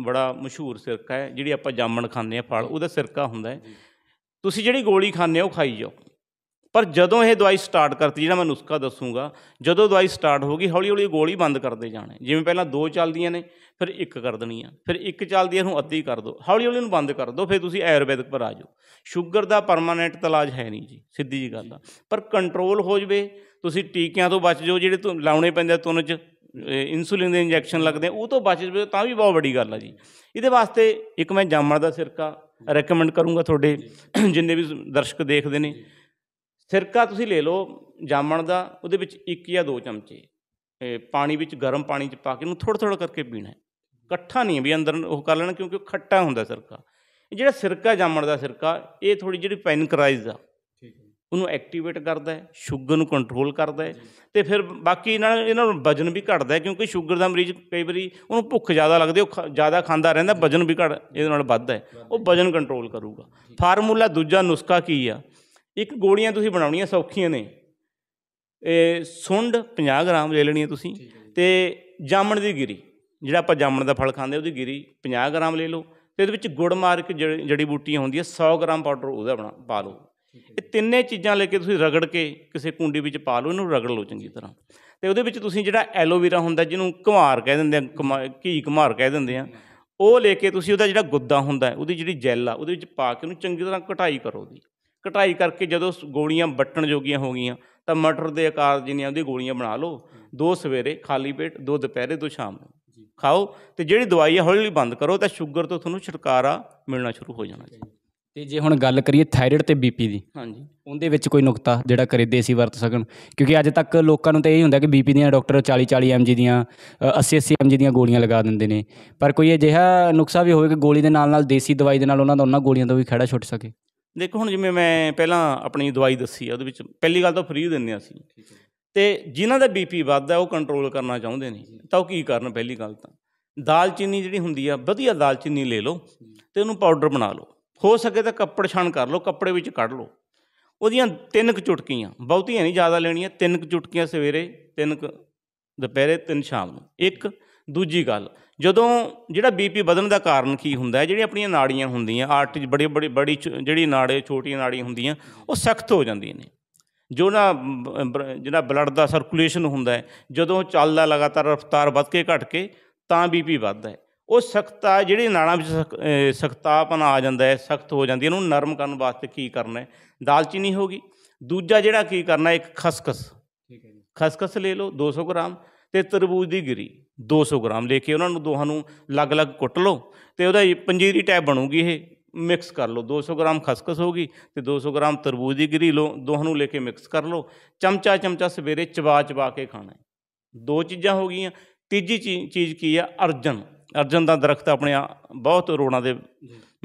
ਬੜਾ ਮਸ਼ਹੂਰ ਸਿਰਕਾ ਹੈ ਜਿਹੜੀ ਆਪਾਂ ਜਾਮਣ ਖਾਂਦੇ ਆ ਫਲ ਉਹਦਾ ਸਿਰਕਾ ਹੁੰਦਾ ਹੈ ਤੁਸੀਂ ਜਿਹੜੀ ਗੋਲੀ ਖਾਂਦੇ ਹੋ ਖਾਈ ਜਾਓ ਪਰ ਜਦੋਂ ਇਹ ਦਵਾਈ ਸਟਾਰਟ ਕਰਤੀ ਜਿਹੜਾ ਮੈਂ ਨੁਸਖਾ ਦੱਸੂਗਾ ਜਦੋਂ ਦਵਾਈ ਸਟਾਰਟ ਹੋਗੀ ਹੌਲੀ ਹੌਲੀ ਗੋਲੀ ਬੰਦ ਕਰਦੇ ਜਾਣਾ ਜਿਵੇਂ ਪਹਿਲਾਂ ਦੋ ਚੱਲਦੀਆਂ ਨੇ ਫਿਰ ਇੱਕ ਕਰ ਦੇਣੀ ਆ ਫਿਰ ਇੱਕ ਚੱਲਦੀ ਇਹਨੂੰ ਅੱਧੀ ਕਰ ਦਿਓ ਹੌਲੀ ਹੌਲੀ ਇਹਨੂੰ ਬੰਦ ਕਰ ਦਿਓ ਫਿਰ ਤੁਸੀਂ ਆਯੁਰਵੈਦਿਕ ਪਰ ਆ ਜਾਓ ਸ਼ੂਗਰ ਦਾ ਪਰਮਾਨੈਂਟ ਇਲਾਜ ਹੈ ਨਹੀਂ ਜੀ ਸਿੱਧੀ ਜੀ ਗੱਲ ਆ ਪਰ ਕੰਟਰੋਲ ਹੋ ਜਵੇ ਤੁਸੀਂ ਟੀਕਿਆਂ ਤੋਂ ਬਚ ਜਾਓ ਜਿਹੜੇ ਲਾਉਣੇ ਪੈਂਦੇ ਤੁਨ 'ਚ ਇਨਸੂਲਿਨ ਦੇ ਇੰਜੈਕਸ਼ਨ ਲੱਗਦੇ ਉਹ ਤੋਂ ਬਚ ਜਵੇ ਤਾਂ ਵੀ ਬਹੁਤ ਵੱਡੀ ਗੱਲ ਆ ਜੀ ਇਹਦੇ ਵਾਸਤੇ ਇੱਕ ਮੈਂ ਜਾਮਣ ਦਾ ਸਿਰਕਾ ਰეკਮੈਂਡ ਕਰੂੰਗਾ ਤੁਹਾਡੇ ਜਿੰਨੇ ਵੀ ਦਰਸ਼ਕ ਦੇਖਦੇ ਨੇ ਸਿਰਕਾ ਤੁਸੀਂ ਲੈ ਲਓ ਜਾਮਣ ਦਾ ਉਹਦੇ ਵਿੱਚ ਇੱਕ ਜਾਂ ਦੋ ਚਮਚੇ ਪਾਣੀ ਵਿੱਚ ਗਰਮ ਪਾਣੀ ਚ ਪਾ ਕੇ ਉਹਨੂੰ ਥੋੜਾ ਥੋੜਾ ਕਰਕੇ ਪੀਣਾ ਇਕੱਠਾ ਨਹੀਂ ਵੀ ਅੰਦਰ ਉਹ ਕਰ ਲੈਣਾ ਕਿਉਂਕਿ ਖੱਟਾ ਹੁੰਦਾ ਸਿਰਕਾ ਜਿਹੜਾ ਸਿਰਕਾ ਜਾਮਣ ਦਾ ਸਿਰਕਾ ਇਹ ਥੋੜੀ ਜਿਹੜੀ ਪੈਨਕਰਾਈਜ਼ ਆ ਉਹਨੂੰ ਐਕਟੀਵੇਟ ਕਰਦਾ ਹੈ ਸ਼ੂਗਰ ਨੂੰ ਕੰਟਰੋਲ ਕਰਦਾ ਹੈ ਤੇ ਫਿਰ ਬਾਕੀ ਨਾਲ ਇਹਨਾਂ ਨੂੰ ਵਜਨ ਵੀ ਘਟਦਾ ਕਿਉਂਕਿ ਸ਼ੂਗਰ ਦਾ ਮਰੀਜ਼ ਕਈ ਵਾਰੀ ਉਹਨੂੰ ਭੁੱਖ ਜ਼ਿਆਦਾ ਲੱਗਦੀ ਉਹ ਜ਼ਿਆਦਾ ਖਾਂਦਾ ਰਹਿੰਦਾ ਵਜਨ ਵੀ ਘਟ ਇਹਦੇ ਨਾਲ ਵੱਧਦਾ ਹੈ ਉਹ ਵਜਨ ਕੰਟਰੋਲ ਕਰੂਗਾ ਫਾਰਮੂਲਾ ਦੂਜਾ ਨੁਸਖਾ ਕੀ ਆ ਇੱਕ ਗੋਲੀਆਂ ਤੁਸੀਂ ਬਣਾਉਣੀਆਂ ਸੌਖੀਆਂ ਨੇ ਇਹ ਸੁੰਡ 50 ਗ੍ਰਾਮ ਲੈ ਲੈਣੀ ਹੈ ਤੁਸੀਂ ਤੇ ਜਾਮਣ ਦੀ ਗਿਰੀ ਜਿਹੜਾ ਆਪਾਂ ਜਾਮਣ ਦਾ ਫਲ ਖਾਂਦੇ ਉਹਦੀ ਗਿਰੀ 50 ਗ੍ਰਾਮ ਲੈ ਲਓ ਤੇ ਇਹਦੇ ਵਿੱਚ ਗੁੜ ਮਾਰਕ ਜੜੀ ਬੂਟੀਆਂ ਹੁੰਦੀਆਂ 100 ਗ੍ਰਾਮ ਪਾਊਡਰ ਉਹਦਾ ਬਣਾ ਪਾ ਲਓ ਇਹ ਤਿੰਨੇ ਚੀਜ਼ਾਂ ਲੈ ਕੇ ਤੁਸੀਂ ਰਗੜ ਕੇ ਕਿਸੇ ਕੁੰਡੀ ਵਿੱਚ ਪਾ ਲਓ ਇਹਨੂੰ ਰਗੜ ਲਓ ਚੰਗੀ ਤਰ੍ਹਾਂ ਤੇ ਉਹਦੇ ਵਿੱਚ ਤੁਸੀਂ ਜਿਹੜਾ ਐਲੋਵੇਰਾ ਹੁੰਦਾ ਜਿਹਨੂੰ ਕੁਮਾਰ ਕਹਿ ਦਿੰਦੇ ਆ ਘੀ ਕੁਮਾਰ ਕਹਿ ਦਿੰਦੇ ਆ ਉਹ ਲੈ ਕੇ ਤੁਸੀਂ ਉਹਦਾ ਜਿਹੜਾ ਗੁੱਦਾ ਹੁੰਦਾ ਉਹਦੀ ਜਿਹੜੀ ਜੈਲ ਆ ਉਹਦੇ ਵਿੱਚ ਪਾ ਕੇ ਉਹਨੂੰ ਚੰਗੀ ਤਰ੍ਹਾਂ ਕਟਾਈ ਕਰੋ ਉਹਦੀ ਕਟਾਈ ਕਰਕੇ ਜਦੋਂ ਗੋਲੀਆਂ ਵੱਟਣ ਜੋਗੀਆਂ ਹੋ ਗਈਆਂ ਤਾਂ ਮਟਰ ਦੇ ਆਕਾਰ ਜਿੰਨੀਆਂ ਉਹਦੀ ਗੋਲੀਆਂ ਬਣਾ ਲਓ ਦੋ ਸਵੇਰੇ ਖਾਲੀ ਪੇਟ ਦੋ ਦੁਪਹਿਰੇ ਦੋ ਸ਼ਾਮ ਨੂੰ ਖਾਓ ਤੇ ਜਿਹੜੀ ਦਵਾਈ ਹੈ ਹੌਲੀ ਹੌਲੀ ਬੰਦ ਕਰੋ ਤਾਂ ਸ਼ੂਗਰ ਤੋਂ ਤੁਹਾਨੂੰ ਛੁਟਕਾਰਾ ਮਿਲਣਾ ਸ਼ੁਰੂ ਹੋ ਜਾਣਾ ਜੀ ਤੇ ਜੇ ਹੁਣ ਗੱਲ ਕਰੀਏ ਥਾਇਰਾਇਡ ਤੇ ਬੀਪੀ ਦੀ ਹਾਂਜੀ ਉਹਦੇ ਵਿੱਚ ਕੋਈ ਨੁਕਤਾ ਜਿਹੜਾ ਕਰੇ ਦੇਸੀ ਵਰਤ ਸਕਣ ਕਿਉਂਕਿ ਅੱਜ ਤੱਕ ਲੋਕਾਂ ਨੂੰ ਤਾਂ ਇਹ ਹੀ ਹੁੰਦਾ ਕਿ ਬੀਪੀ ਦੀਆਂ ਡਾਕਟਰ 40 40 ਐਮਜੀ ਦੀਆਂ 80 80 ਐਮਜੀ ਦੀਆਂ ਗੋਲੀਆਂ ਲਗਾ ਦਿੰਦੇ ਨੇ ਪਰ ਕੋਈ ਅਜਿਹਾ ਨੁਕਸਾ ਵੀ ਹੋਵੇ ਕਿ ਗੋਲੀ ਦੇ ਨਾਲ ਨਾਲ ਦੇਸੀ ਦਵਾਈ ਦੇ ਨਾਲ ਉਹਨਾਂ ਦਾ ਉਹਨਾਂ ਗੋਲੀਆਂ ਤੋਂ ਵੀ ਖੜਾ ਛੁੱਟ ਸਕੇ ਦੇਖੋ ਹੁਣ ਜਿਵੇਂ ਮੈਂ ਪਹਿਲਾਂ ਆਪਣੀ ਦਵਾਈ ਦੱਸੀ ਆ ਉਹਦੇ ਵਿੱਚ ਪਹਿਲੀ ਗੱਲ ਤਾਂ ਫ੍ਰੀ ਦਿੰਦੇ ਆ ਅਸੀਂ ਤੇ ਜਿਨ੍ਹਾਂ ਦਾ ਬੀਪੀ ਵੱਧਦਾ ਉਹ ਕੰਟਰੋਲ ਕਰਨਾ ਚਾਹੁੰਦੇ ਨੇ ਤਾਂ ਉਹ ਕੀ ਕਰਨ ਪਹਿਲੀ ਗੱਲ ਤਾਂ ਦਾਲਚੀਨੀ ਜਿਹੜੀ ਹੁੰਦੀ ਆ ਵਧੀਆ ਦਾਲਚੀਨੀ ਲੈ ਲਓ ਤੇ ਉਹਨੂੰ ਪਾਊਡਰ ਬਣਾ ਲਓ ਹੋ ਸਕੇ ਤਾਂ ਕੱਪੜ ਛਣ ਕਰ ਲਓ ਕੱਪੜੇ ਵਿੱਚ ਕੱਢ ਲਓ ਉਹਦੀਆਂ ਤਿੰਨ ਕੁ ਚੁਟਕੀਆਂ ਬਹੁਤੀਆਂ ਨਹੀਂ ਜ਼ਿਆਦਾ ਲੈਣੀਆਂ ਤਿੰਨ ਕੁ ਚੁਟਕੀਆਂ ਸਵੇਰੇ ਤਿੰਨ ਕੁ ਦੁਪਹਿਰੇ ਤਿੰਨ ਸ਼ਾਮ ਨੂੰ ਇੱਕ ਦੂਜੀ ਗੱਲ ਜਦੋਂ ਜਿਹੜਾ ਬੀਪੀ ਵਧਣ ਦਾ ਕਾਰਨ ਕੀ ਹੁੰਦਾ ਹੈ ਜਿਹੜੀਆਂ ਆਪਣੀਆਂ ਨਾੜੀਆਂ ਹੁੰਦੀਆਂ ਆਰਟ ਬੜੀ ਬੜੀ ਬੜੀ ਜਿਹੜੀ ਨਾੜੇ ਛੋਟੀਆਂ ਨਾੜੀਆਂ ਹੁੰਦੀਆਂ ਉਹ ਸਖਤ ਹੋ ਜਾਂਦੀਆਂ ਨੇ ਜੋ ਨਾ ਜਿਹੜਾ ਬਲੱਡ ਦਾ ਸਰਕੂਲੇਸ਼ਨ ਹੁੰਦਾ ਹੈ ਜਦੋਂ ਚੱਲਦਾ ਲਗਾਤਾਰ ਰਫ਼ਤਾਰ ਵੱਧ ਕੇ ਘਟ ਕੇ ਤਾਂ ਬੀਪੀ ਵੱਧਦਾ ਹੈ ਉਹ ਸਖਤਾ ਜਿਹੜੀ ਨਾੜਾਂ ਵਿੱਚ ਸਖਤਾਪਨ ਆ ਜਾਂਦਾ ਹੈ ਸਖਤ ਹੋ ਜਾਂਦੀ ਹੈ ਇਹਨੂੰ ਨਰਮ ਕਰਨ ਵਾਸਤੇ ਕੀ ਕਰਨਾ ਹੈ ਦਾਲਚੀਨੀ ਹੋਗੀ ਦੂਜਾ ਜਿਹੜਾ ਕੀ ਕਰਨਾ ਇੱਕ ਖਸਖਸ ਠੀਕ ਹੈ ਜੀ ਖਸਖਸ ਲੈ ਲਓ 200 ਗ੍ਰਾਮ ਤੇ ਤਰਬੂਜ ਦੀ ਗਿਰੀ 200 ਗ੍ਰਾਮ ਲੈ ਕੇ ਉਹਨਾਂ ਨੂੰ ਦੋਹਾਂ ਨੂੰ ਅਲੱਗ-ਅਲੱਗ ਕੁੱਟ ਲਓ ਤੇ ਉਹਦਾ ਪੰਜੀਰੀ ਟਾਈਪ ਬਣੂਗੀ ਇਹ ਮਿਕਸ ਕਰ ਲਓ 200 ਗ੍ਰਾਮ ਖਸਖਸ ਹੋਗੀ ਤੇ 200 ਗ੍ਰਾਮ ਤਰਬੂਜ ਦੀ ਗਿਰੀ ਲਓ ਦੋਹਾਂ ਨੂੰ ਲੈ ਕੇ ਮਿਕਸ ਕਰ ਲਓ ਚਮਚਾ ਚਮਚਾ ਸਵੇਰੇ ਚਬਾ ਚਬਾ ਕੇ ਖਾਣਾ ਦੋ ਚੀਜ਼ਾਂ ਹੋ ਗਈਆਂ ਤੀਜੀ ਚੀਜ਼ ਕੀ ਆ ਅਰਜਨ ਅਰਜਨ ਦਾ ਦਰਖਤ ਆਪਣੇ ਬਹੁਤ ਰੋਣਾ ਦੇ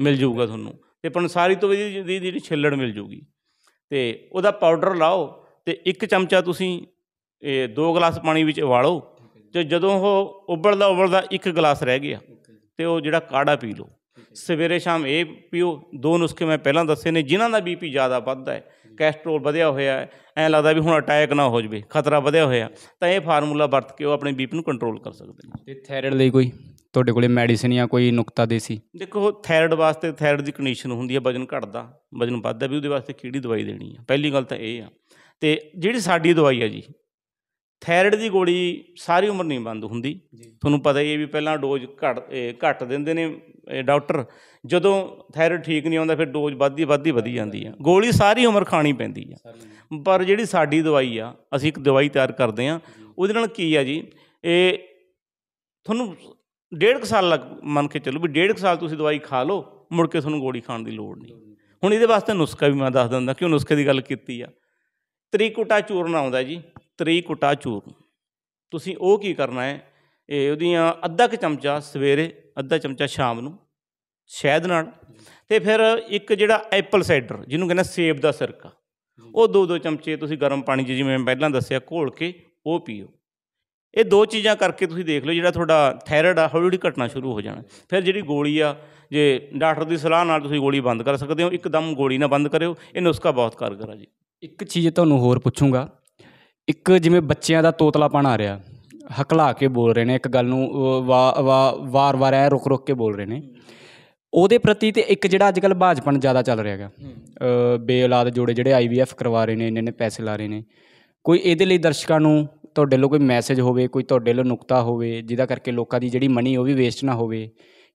ਮਿਲ ਜਾਊਗਾ ਤੁਹਾਨੂੰ ਤੇ ਪਨਸਾਰੀ ਤੋਂ ਦੀ ਜਿਹੜੀ ਛਿੱਲੜ ਮਿਲ ਜਾਊਗੀ ਤੇ ਉਹਦਾ ਪਾਊਡਰ ਲਾਓ ਤੇ ਇੱਕ ਚਮਚਾ ਤੁਸੀਂ ਇਹ ਦੋ ਗਲਾਸ ਪਾਣੀ ਵਿੱਚ ਉਬਾਲੋ ਤੇ ਜਦੋਂ ਉਹ ਉਬਲਦਾ ਉਬਲਦਾ ਇੱਕ ਗਲਾਸ ਰਹਿ ਗਿਆ ਤੇ ਉਹ ਜਿਹੜਾ ਕਾੜਾ ਪੀ ਲਓ ਸਵੇਰੇ ਸ਼ਾਮ ਇਹ ਪੀਓ ਦੋ ਨੁਸਖੇ ਮੈਂ ਪਹਿਲਾਂ ਦੱਸੇ ਨੇ ਜਿਨ੍ਹਾਂ ਦਾ ਬੀਪੀ ਜ਼ਿਆਦਾ ਵੱਧਦਾ ਹੈ ਕੈਸਟਰੋਲ ਵਧਿਆ ਹੋਇਆ ਹੈ ਐ ਲੱਗਦਾ ਵੀ ਹੁਣ ਅਟੈਕ ਨਾ ਹੋ ਜਵੇ ਖਤਰਾ ਵਧਿਆ ਹੋਇਆ ਤਾਂ ਇਹ ਫਾਰਮੂਲਾ ਵਰਤ ਕੇ ਉਹ ਆਪਣੇ ਬੀਪੀ ਨੂੰ ਕੰਟਰੋਲ ਕਰ ਸਕਦੇ ਨੇ ਤੇ ਥਾਇਰਾਇਡ ਲਈ ਕੋਈ ਤੁਹਾਡੇ ਕੋਲੇ ਮੈਡੀਸਿਨ ਜਾਂ ਕੋਈ ਨੁਕਤਾ ਦੇਸੀ ਦੇਖੋ ਥਾਇਰਡ ਵਾਸਤੇ ਥਾਇਰਡ ਦੀ ਕੰਡੀਸ਼ਨ ਹੁੰਦੀ ਹੈ ਵਜਨ ਘਟਦਾ ਵਜਨ ਵੱਧਦਾ ਵੀ ਉਹਦੇ ਵਾਸਤੇ ਕਿਹੜੀ ਦਵਾਈ ਦੇਣੀ ਆ ਪਹਿਲੀ ਗੱਲ ਤਾਂ ਇਹ ਆ ਤੇ ਜਿਹੜੀ ਸਾਡੀ ਦਵਾਈ ਆ ਜੀ ਥਾਇਰਡ ਦੀ ਗੋਲੀ ਸਾਰੀ ਉਮਰ ਨਹੀਂ ਬੰਦ ਹੁੰਦੀ ਤੁਹਾਨੂੰ ਪਤਾ ਹੀ ਹੈ ਵੀ ਪਹਿਲਾਂ ਡੋਜ਼ ਘਟ ਘਟ ਦਿੰਦੇ ਨੇ ਡਾਕਟਰ ਜਦੋਂ ਥਾਇਰਡ ਠੀਕ ਨਹੀਂ ਆਉਂਦਾ ਫਿਰ ਡੋਜ਼ ਵੱਧਦੀ ਵੱਧਦੀ ਵਧੀ ਜਾਂਦੀ ਆ ਗੋਲੀ ਸਾਰੀ ਉਮਰ ਖਾਣੀ ਪੈਂਦੀ ਆ ਪਰ ਜਿਹੜੀ ਸਾਡੀ ਦਵਾਈ ਆ ਅਸੀਂ ਇੱਕ ਦਵਾਈ ਤਿਆਰ ਕਰਦੇ ਆ ਉਹਦੇ ਨਾਲ ਕੀ ਆ ਜੀ ਇਹ ਤੁਹਾਨੂੰ ਡੇਢ ਕ ਸਾਲ ਲੱਗ ਮੰਨ ਕੇ ਚੱਲੋ ਵੀ ਡੇਢ ਕ ਸਾਲ ਤੁਸੀਂ ਦਵਾਈ ਖਾ ਲਓ ਮੁੜ ਕੇ ਤੁਹਾਨੂੰ ਗੋਲੀ ਖਾਣ ਦੀ ਲੋੜ ਨਹੀਂ ਹੁਣ ਇਹਦੇ ਵਾਸਤੇ ਨੁਸਖਾ ਵੀ ਮੈਂ ਦੱਸ ਦਿੰਦਾ ਕਿਉਂ ਨੁਸਖੇ ਦੀ ਗੱਲ ਕੀਤੀ ਆ ਤ੍ਰਿਕੁਟਾ ਚੂਰਨ ਆਉਂਦਾ ਜੀ ਤ੍ਰਿਕੁਟਾ ਚੂਰਨ ਤੁਸੀਂ ਉਹ ਕੀ ਕਰਨਾ ਹੈ ਇਹ ਉਹਦੀਆਂ ਅੱਧਾ ਕ ਚਮਚਾ ਸਵੇਰੇ ਅੱਧਾ ਚਮਚਾ ਸ਼ਾਮ ਨੂੰ ਸ਼ਹਿਦ ਨਾਲ ਤੇ ਫਿਰ ਇੱਕ ਜਿਹੜਾ ਐਪਲ ਸਾਈਡਰ ਜਿਹਨੂੰ ਕਹਿੰਦਾ ਸੇਬ ਦਾ ਸਿਰਕਾ ਉਹ ਦੋ ਦੋ ਚਮਚੇ ਤੁਸੀਂ ਗਰਮ ਪਾਣੀ 'ਚ ਜਿਵੇਂ ਮੈਂ ਪਹਿਲਾਂ ਦੱਸਿਆ ਘੋਲ ਕੇ ਉਹ ਪੀਓ ਇਹ ਦੋ ਚੀਜ਼ਾਂ ਕਰਕੇ ਤੁਸੀਂ ਦੇਖ ਲਓ ਜਿਹੜਾ ਤੁਹਾਡਾ ਥਾਇਰਾਇਡ ਆ ਹੌਲੀ ਹੌਲੀ ਘਟਣਾ ਸ਼ੁਰੂ ਹੋ ਜਾਣਾ ਫਿਰ ਜਿਹੜੀ ਗੋਲੀ ਆ ਜੇ ਡਾਕਟਰ ਦੀ ਸਲਾਹ ਨਾਲ ਤੁਸੀਂ ਗੋਲੀ ਬੰਦ ਕਰ ਸਕਦੇ ਹੋ ਇੱਕਦਮ ਗੋਲੀ ਨਾ ਬੰਦ ਕਰਿਓ ਇਹ ਨੁਸਖਾ ਬਹੁਤ ਕਾਰਗਰ ਆ ਜੀ ਇੱਕ ਚੀਜ਼ ਤੁਹਾਨੂੰ ਹੋਰ ਪੁੱਛੂੰਗਾ ਇੱਕ ਜਿਵੇਂ ਬੱਚਿਆਂ ਦਾ ਤੋਤਲਾਪਣ ਆ ਰਿਹਾ ਹਕਲਾ ਕੇ ਬੋਲ ਰਹੇ ਨੇ ਇੱਕ ਗੱਲ ਨੂੰ ਵਾਰ-ਵਾਰ ਐ ਰੁਕ-ਰੁਕ ਕੇ ਬੋਲ ਰਹੇ ਨੇ ਉਹਦੇ ਪ੍ਰਤੀ ਤੇ ਇੱਕ ਜਿਹੜਾ ਅੱਜਕੱਲ ਬਾਜਪਣ ਜ਼ਿਆਦਾ ਚੱਲ ਰਿਹਾ ਹੈਗਾ ਔਲਾਦ ਜੋੜੇ ਜਿਹੜੇ ਆਈਵੀਐਫ ਕਰਵਾ ਰਹੇ ਨੇ ਇੰਨੇ ਨੇ ਪੈਸੇ ਲਾ ਰਹੇ ਨੇ ਕੋਈ ਇਹਦੇ ਲਈ ਦਰਸ਼ਕਾਂ ਨੂੰ ਤੁਹਾਡੇ ਲੋ ਕੋਈ ਮੈਸੇਜ ਹੋਵੇ ਕੋਈ ਤੁਹਾਡੇ ਲੋ ਨੁਕਤਾ ਹੋਵੇ ਜਿਹਦਾ ਕਰਕੇ ਲੋਕਾਂ ਦੀ ਜਿਹੜੀ ਮਨੀ ਉਹ ਵੀ ਵੇਸਟ ਨਾ ਹੋਵੇ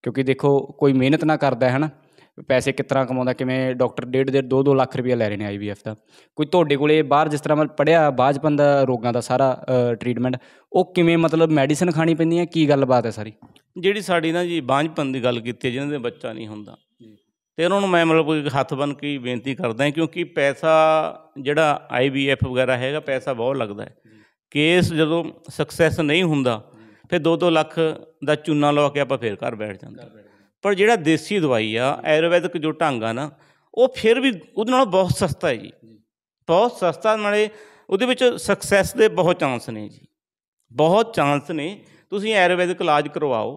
ਕਿਉਂਕਿ ਦੇਖੋ ਕੋਈ ਮਿਹਨਤ ਨਾ ਕਰਦਾ ਹੈ ਨਾ ਪੈਸੇ ਕਿਤਨਾ ਕਮਾਉਂਦਾ ਕਿਵੇਂ ਡਾਕਟਰ ਡੇਢ ਦੇ 2-2 ਲੱਖ ਰੁਪਏ ਲੈ ਰਹੇ ਨੇ ਆਈਵੀਐਫ ਦਾ ਕੋਈ ਤੁਹਾਡੇ ਕੋਲੇ ਬਾਹਰ ਜਿਸ ਤਰ੍ਹਾਂ ਮੈਂ ਪੜਿਆ ਬਾਜਪੰਦ ਰੋਗਾਂ ਦਾ ਸਾਰਾ ਟ੍ਰੀਟਮੈਂਟ ਉਹ ਕਿਵੇਂ ਮਤਲਬ ਮੈਡੀਸਨ ਖਾਣੀ ਪੈਂਦੀ ਹੈ ਕੀ ਗੱਲਬਾਤ ਹੈ ਸਾਰੀ ਜਿਹੜੀ ਸਾਡੀ ਨਾ ਜੀ ਬਾਜਪੰਦ ਦੀ ਗੱਲ ਕੀਤੀ ਜਿਹਨਾਂ ਦੇ ਬੱਚਾ ਨਹੀਂ ਹੁੰਦਾ ਤੇ ਉਹਨਾਂ ਨੂੰ ਮੈਂ ਮਤਲਬ ਹੱਥ ਬਨ ਕੇ ਬੇਨਤੀ ਕਰਦਾ ਕਿਉਂਕਿ ਪੈਸਾ ਜਿਹੜਾ ਆਈਬੀਐਫ ਵਗੈਰਾ ਹੈਗਾ ਪੈਸਾ ਬਹੁਤ ਲੱਗਦਾ ਹੈ ਕੇਸ ਜਦੋਂ ਸਕਸੈਸ ਨਹੀਂ ਹੁੰਦਾ ਫਿਰ 2-2 ਲੱਖ ਦਾ ਚੂਨਾ ਲਵਾ ਕੇ ਆਪਾਂ ਫੇਰ ਘਰ ਬੈਠ ਜਾਂਦੇ ਪਰ ਜਿਹੜਾ ਦੇਸੀ ਦਵਾਈ ਆ ਆਯੁਰਵੈਦਿਕ ਜੋ ਢੰਗ ਆ ਨਾ ਉਹ ਫਿਰ ਵੀ ਉਹਦੇ ਨਾਲ ਬਹੁਤ ਸਸਤਾ ਹੈ ਜੀ ਬਹੁਤ ਸਸਤਾ ਨਾਲੇ ਉਹਦੇ ਵਿੱਚ ਸਕਸੈਸ ਦੇ ਬਹੁਤ ਚਾਂਸ ਨੇ ਜੀ ਬਹੁਤ ਚਾਂਸ ਨੇ ਤੁਸੀਂ ਆਯੁਰਵੈਦਿਕ ਇਲਾਜ ਕਰਵਾਓ